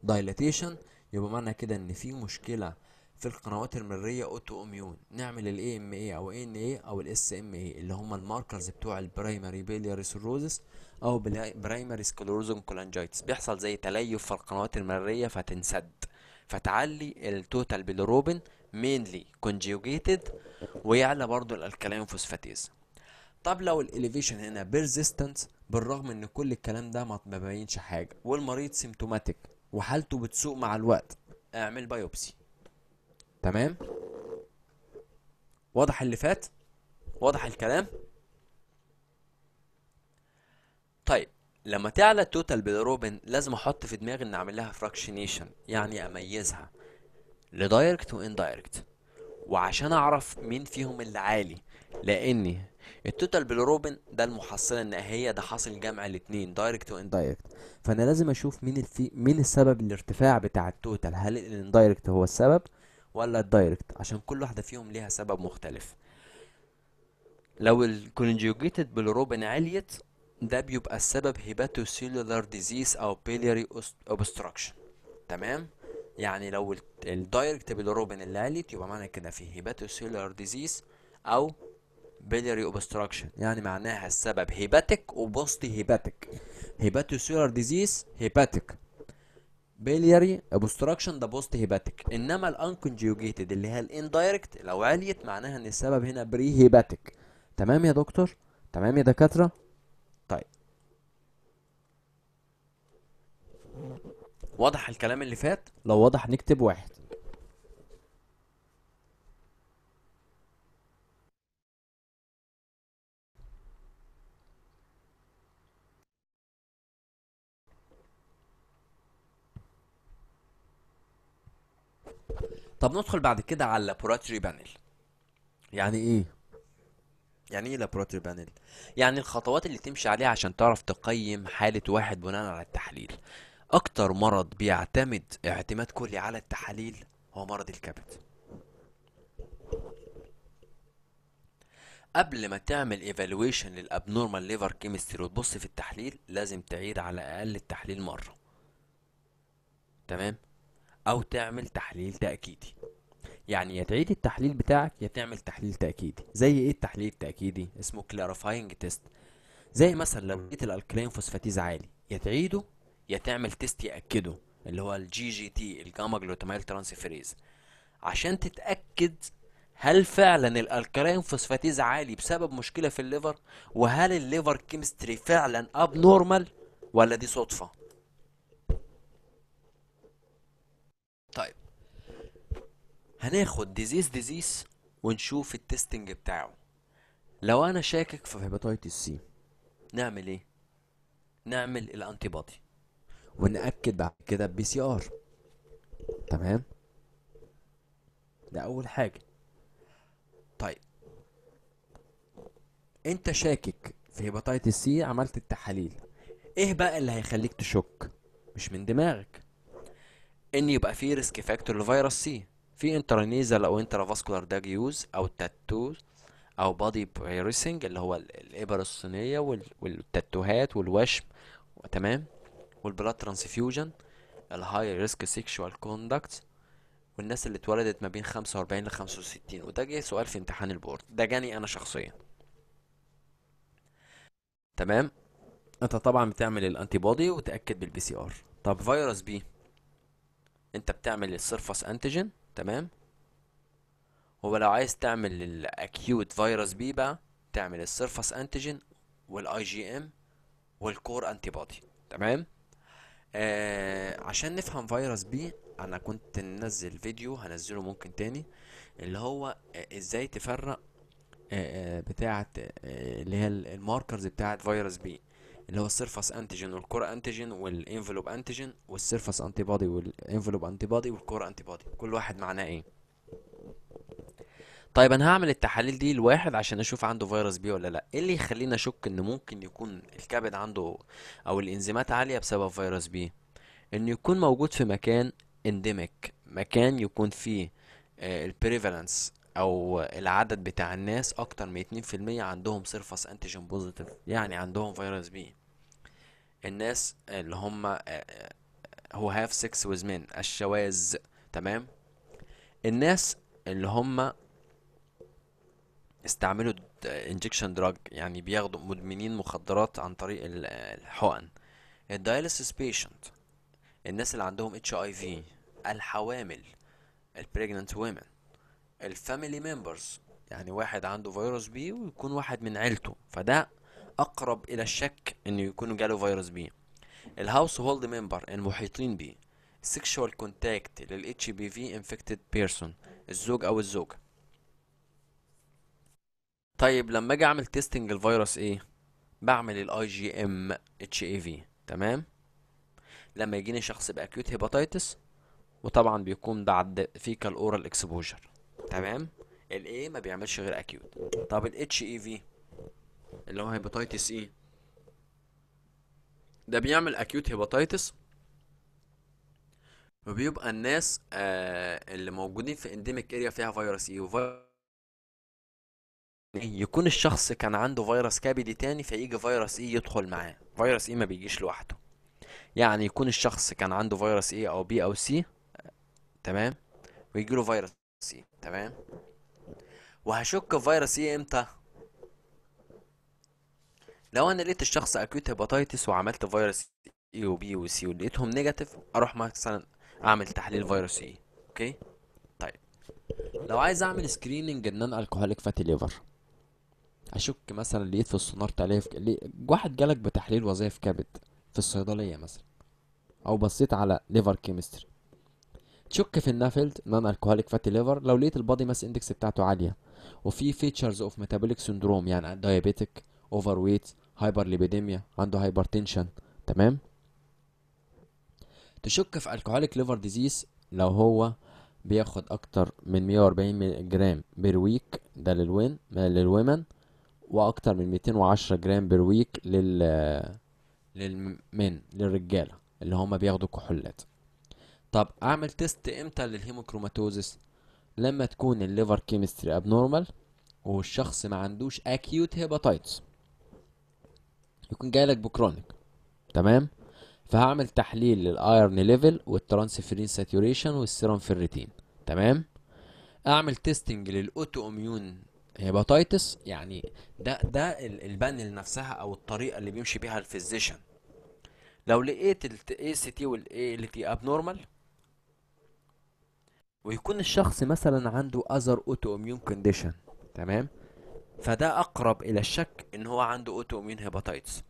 دايليتيشن يبقى معنى كده إن في مشكلة في القنوات المرارية أوتو أميون نعمل ال AMA أو ANA أو ال SMA اللي هما الماركرز بتوع البرايمري Biliary سيروزس أو برايمري سكلروزن كولانجايتس بيحصل زي تليف في القنوات المرارية فتنسد فتعلي التوتال بيلروبين mainly conjugated ويعلى برضو الالكالين فوسفاتيز طب لو الاليفيشن هنا بيرزيستنس بالرغم ان كل الكلام ده ما بيبينش حاجه والمريض سيمتوماتيك وحالته بتسوء مع الوقت اعمل بايوبسي تمام واضح اللي فات واضح الكلام طيب لما تعلى التوتال بالروبن لازم احط في دماغي ان اعمل لها فراكشنيشن يعني اميزها لدايركت واندايركت وعشان اعرف مين فيهم اللي عالي لاني التوتال بالروبن ده المحصله النهائيه ده حاصل جمع الاثنين دايركت واندايركت فانا لازم اشوف مين الفي... مين السبب الارتفاع بتاع التوتال هل الاندايركت هو السبب ولا الدايركت عشان كل واحده فيهم ليها سبب مختلف لو الكونجوجيتد بالروبن عليت ده بيبقى السبب هيباتوسيلولار ديزيز او بيليري اوبستراكشن تمام يعني لو الدايركت بيلروبين اللي قالت يبقى معنى كده في هيباتوسيلولار ديزيز او بيليري اوبستراكشن يعني معناها السبب هيباتيك وبوست هيباتيك هيباتوسيلولار ديزيز هيباتيك بيليري اوبستراكشن ده بوست هيباتيك انما الانكونجيوجيتد اللي هي الاندايركت لو عليت معناها ان السبب هنا بري هيباتيك تمام يا دكتور تمام يا دكاتره طيب واضح الكلام اللي فات لو واضح نكتب واحد طب ندخل بعد كده على بوراتري بانل يعني ايه يعني ايه لابراتوري بانل يعني الخطوات اللي تمشي عليها عشان تعرف تقيم حالة واحد بناء على التحليل اكتر مرض بيعتمد اعتماد كلي على التحاليل هو مرض الكبد قبل ما تعمل ايفالويشن للابنورمال ليفر كيمستري وتبص في التحليل لازم تعيد على الاقل التحليل مره تمام او تعمل تحليل تاكيدي يعني يا تعيد التحليل بتاعك يا تعمل تحليل تأكيدي زي ايه التحليل التأكيدي اسمه كلاريفاينج تيست زي مثلا لو لقيت الالكلين فوسفاتيز عالي يا تعيده يا تعمل تيست يأكده اللي هو الجي جي تي الجاما جلوتاميل ترانسفيريز عشان تتأكد هل فعلا الالكالين فوسفاتيز عالي بسبب مشكله في الليفر وهل الليفر كيمستري فعلا اب نورمال ولا دي صدفه هناخد ديزيز ديزيز ونشوف التستنج بتاعه لو انا شاكك في هيباتايتس سي نعمل ايه نعمل الانتي بودي ونأكد بعد كده بي سي ار تمام ده اول حاجه طيب انت شاكك في هيباتايتس سي عملت التحاليل ايه بقى اللي هيخليك تشك مش من دماغك ان يبقى فيه ريسك فاكتور لفيروس سي في انترانيزال او انترافاسكولار داجيوز او تاتوز او بادي بيرسنج اللي هو الابر الصينيه والتاتوهات والوشم تمام والبلاد ترانسفيوجن الهاي ريسك سيكشوال كوندكت والناس اللي اتولدت ما بين 45 ل 65 وده جه سؤال في امتحان البورد ده جاني انا شخصيا تمام انت طبعا بتعمل الانتي بودي وتاكد بالبي سي ار طب فيروس بي انت بتعمل السيرفس انتيجين تمام هو لو عايز تعمل الاكيوت فيروس بي بقى تعمل السيرفس انتيجين والاي جي ام والكور انتي بودي تمام آه عشان نفهم فيروس بي انا كنت منزل فيديو هنزله ممكن تاني اللي هو آه، ازاي تفرق آه،, آه بتاعه آه اللي هي الماركرز بتاعه فيروس بي اللي هو السيرفاس انتيجين والكور انتيجين والانفلوب انتيجين والسيرفاس انتي بادي والانفلوب انتي بادي والكور انتي بادي كل واحد معناه ايه طيب انا هعمل التحاليل دي لواحد عشان اشوف عنده فيروس بي ولا لا ايه اللي يخلينا اشك ان ممكن يكون الكبد عنده او الانزيمات عاليه بسبب فيروس بي ان يكون موجود في مكان انديميك مكان يكون فيه آه، البريفالنس او العدد بتاع الناس اكتر من 2% عندهم سيرفاس انتيجين بوزيتيف يعني عندهم فيروس بي الناس اللي هم هو هاف سكس ويز مين الشواذ تمام الناس اللي هم استعملوا انجكشن دراج يعني بياخدوا مدمنين مخدرات عن طريق الحقن الدايلسيس بيشنت الناس اللي عندهم اتش اي في الحوامل البريجننت ويمن الفاميلي ممبرز يعني واحد عنده فيروس بي ويكون واحد من عيلته فده اقرب إلى الشك إنه يكون جاله فيروس بي الهاوس هولد ممبر المحيطين بيه sexual كونتاكت لل في infected person الزوج أو الزوجة طيب لما أجي أعمل تيستنج الفيروس إيه؟ بعمل الاي جي ام اتش اي في تمام لما يجيني شخص باكيوت هيباتيتس وطبعا بيكون بعد فيكال اورال اكسبوجر تمام الايه ما بيعملش غير اكيوت طب الاتش اي في اللي هو هيباتيتس اي e. ده بيعمل اكيوت هيباتيتس وبيبقى الناس آه اللي موجودين في انديميك اريا فيها فيروس اي e. وفيروس يكون الشخص كان عنده فيروس كبدي تاني فيجي فيروس اي e يدخل معاه فيروس اي ما بيجيش لوحده يعني يكون الشخص كان عنده فيروس اي او بي او سي تمام ويجيله فيروس اي تمام وهشك فيروس اي امتى لو انا لقيت الشخص اكيوت هيباتايتس وعملت فيروس اي وبي وسي ولقيتهم نيجاتيف اروح مثلا اعمل تحليل فيروس اي اوكي طيب لو عايز اعمل سكريننج ان انا الكحوليك فاتي ليفر اشك مثلا لقيت في السونار تلاقي في واحد جالك بتحليل وظائف كبد في الصيدليه مثلا او بصيت على ليفر كيمستري تشك في النافلد انا الكوهوليك فاتي ليفر لو لقيت البادي ماس اندكس بتاعته عاليه وفي فيتشرز اوف ميتابوليك سندروم يعني دايابيتك اوفر ويت هايبر ليبيديميا عنده هايبر تنشن تمام تشك في الكحوليك ليفر ديزيز لو هو بياخد اكتر من 140 جرام بير ويك ده للوين للومن واكتر من 210 جرام بير ويك لل للمن للرجاله اللي هما بياخدوا كحولات طب اعمل تيست امتى للهيموكروماتوزس لما تكون الليفر كيمستري ابنورمال والشخص ما عندوش اكيوت هيباتايتس يكون جاي لك بكرونيك تمام فهعمل تحليل للايرن ليفل والترانسفيرين ساتوريشن والسيرم فيريتين تمام اعمل تيستنج للاوتو اميون هيباتايتس يعني ده ده البانل نفسها او الطريقه اللي بيمشي بيها الفيزيشن لو لقيت الاي سي تي والاي ال تي اب نورمال ويكون الشخص مثلا عنده اذر اوتو اميون كونديشن تمام فده اقرب الى الشك ان هو عنده اوتو امين هيباتايتس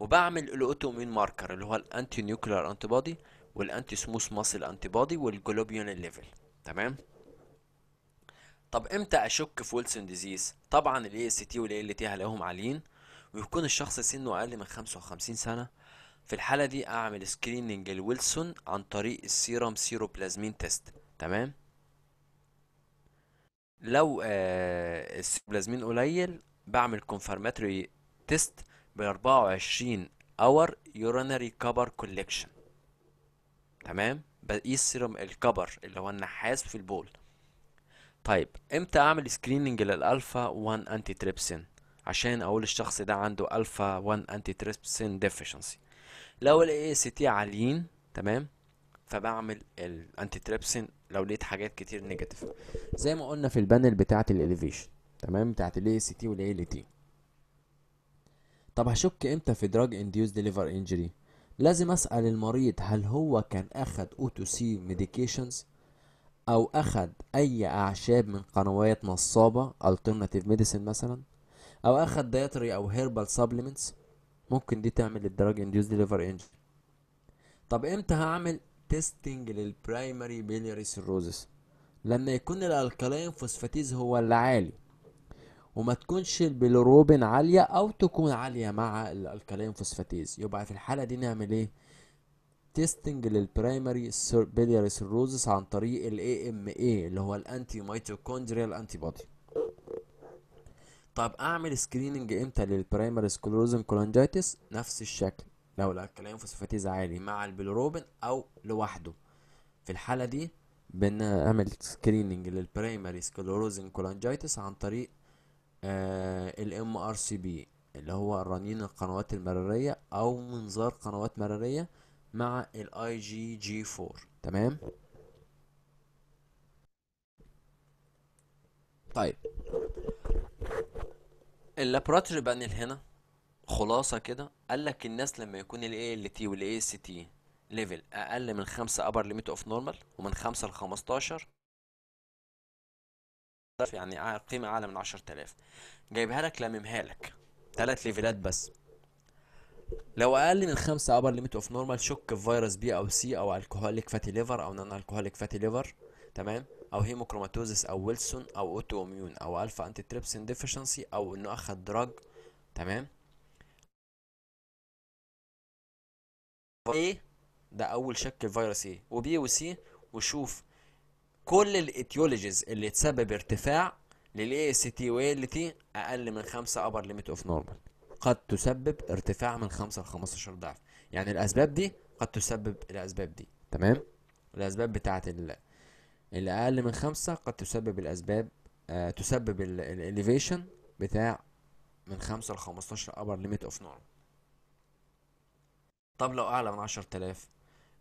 وبعمل الاوتو امين ماركر اللي هو الانتي نيوكلير انتي بودي والانتي سموث ماسل انتي بودي والجلوبيون ليفل تمام طب امتى اشك في ويلسون ديزيز طبعا الاي اس تي والاي ال تي هلاقيهم عاليين ويكون الشخص سنه اقل من 55 سنه في الحاله دي اعمل سكريننج لويلسون عن طريق السيرم سيرو بلازمين تيست تمام لو آه السيبلازمين قليل بعمل كونفرماتوري تيست ب 24 اور يورينري كبر كولكشن تمام بقيس سيروم الكبر اللي هو النحاس في البول طيب امتى اعمل سكريننج للالفا 1 انتي تريبسين عشان اقول الشخص ده عنده الفا 1 انتي تريبسين ديفيشنسي لو الاي اس تي عاليين تمام فبعمل الانتي تريبسين لو لقيت حاجات كتير نيجاتيف زي ما قلنا في البانل بتاعه الاليفيشن تمام بتاعه الاي سي تي والاي ال تي طب هشك امتى في دراج انديوس ديليفر انجري لازم اسال المريض هل هو كان اخد او تو سي ميديكيشنز او اخد اي اعشاب من قنوات نصابه التيرناتيف ميديسين مثلا او اخد دايتري او هيربال سبلمنتس ممكن دي تعمل الدراج انديوس ديليفر انجري طب امتى هعمل تيستنج للبرايمري بيلياري سيروزس لما يكون الالكالين فوسفاتيز هو اللي عالي وما تكونش البيلوروبين عاليه او تكون عاليه مع الالكالين فوسفاتيز يبقى في الحاله دي نعمل ايه تيستنج للبرايمري بيلياري سيروزس عن طريق الـ AMA اللي هو الانتي ميتوكوندريال انتي بودي طب اعمل سكريننج امتى للبرايمري سكلروزن كولانجيتس نفس الشكل لو الألكالين فوسفاتيز عالي مع البلوروبين أو لوحده في الحالة دي بنعمل سكريننج للبرايمري سكلوروزين كولانجايتس عن طريق الام ار سي بي اللي هو الرنين القنوات المرارية أو منظار قنوات مرارية مع الاي جي جي 4 تمام طيب اللابراتوري بانل هنا خلاصة كده قال لك الناس لما يكون ال ALT وال AST ليفل أقل من 5 upper limit of normal ومن 5 ل 15 يعني قيمة أعلى من 10000 جايبها لك لممها لك تلات ليفلات بس لو أقل من 5 upper limit of normal شك في فيروس بي أو سي أو الكهوليك فاتي ليفر أو non الكهوليك فاتي ليفر تمام او هيموكروماتوزيس او ويلسون او اوتو اميون او الفا انتي تريبسين ديفيشنسي او انه اخد دراج تمام ايه ده اول شك الفيروس ايه وبي وسي وشوف كل الاتيولوجيز اللي تسبب ارتفاع للاي اس تي والتي اقل من 5 ابر ليميت اوف نورمال قد تسبب ارتفاع من 5 ل 15 ضعف يعني الاسباب دي قد تسبب الاسباب دي تمام الاسباب بتاعه اللي اقل من 5 قد تسبب الاسباب آه تسبب الاليفيشن بتاع من 5 ل 15 ابر ليميت اوف نورمال طب لو أعلى من عشرة آلاف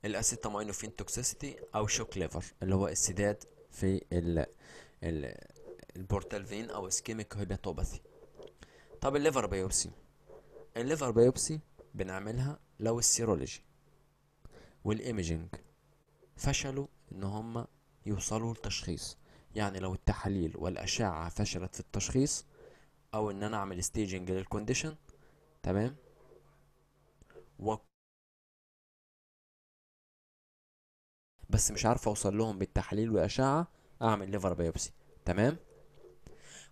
الاسيتامينوفين توكسيسيتي أو شوك ليفر اللي هو السداد في ال ال البورتال فين أو اسكيميك هيباتوباثي طب الليفر بايوبسي الليفر بايوبسي بنعملها لو السيرولوجي والايميجنج فشلوا ان هم يوصلوا لتشخيص يعني لو التحاليل والاشعه فشلت في التشخيص او ان انا اعمل ستيجنج للكونديشن تمام بس مش عارف اوصل لهم بالتحاليل والاشعه اعمل ليفر بايوبسي تمام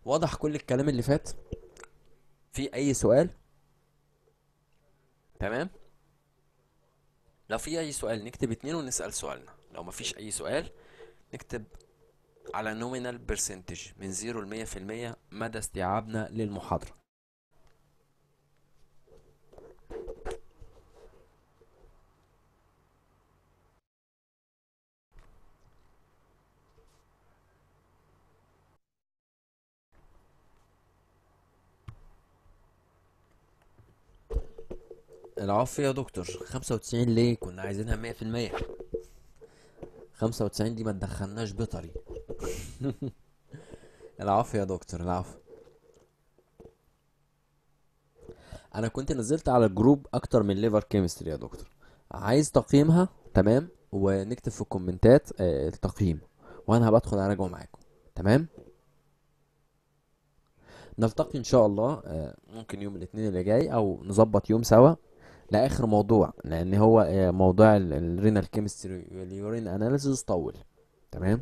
واضح كل الكلام اللي فات في اي سؤال تمام لو في اي سؤال نكتب اتنين ونسال سؤالنا لو مفيش اي سؤال نكتب على نومينال برسنتج من 0 ل 100% مدى استيعابنا للمحاضره العافية يا دكتور خمسة وتسعين ليه كنا عايزينها مية في المية خمسة وتسعين دي ما تدخلناش بطري (laughs) العافية يا دكتور العافية انا كنت نزلت على الجروب اكتر من ليفر كيمستري يا دكتور عايز تقييمها تمام ونكتب في الكومنتات آه، التقييم وانا هبدخل اراجعه معاكم تمام نلتقي ان شاء الله آه، ممكن يوم الاثنين اللي جاي او نظبط يوم سوا لاخر موضوع لان هو آه، موضوع الرينال كيمستري واليورين اناليسيس طول تمام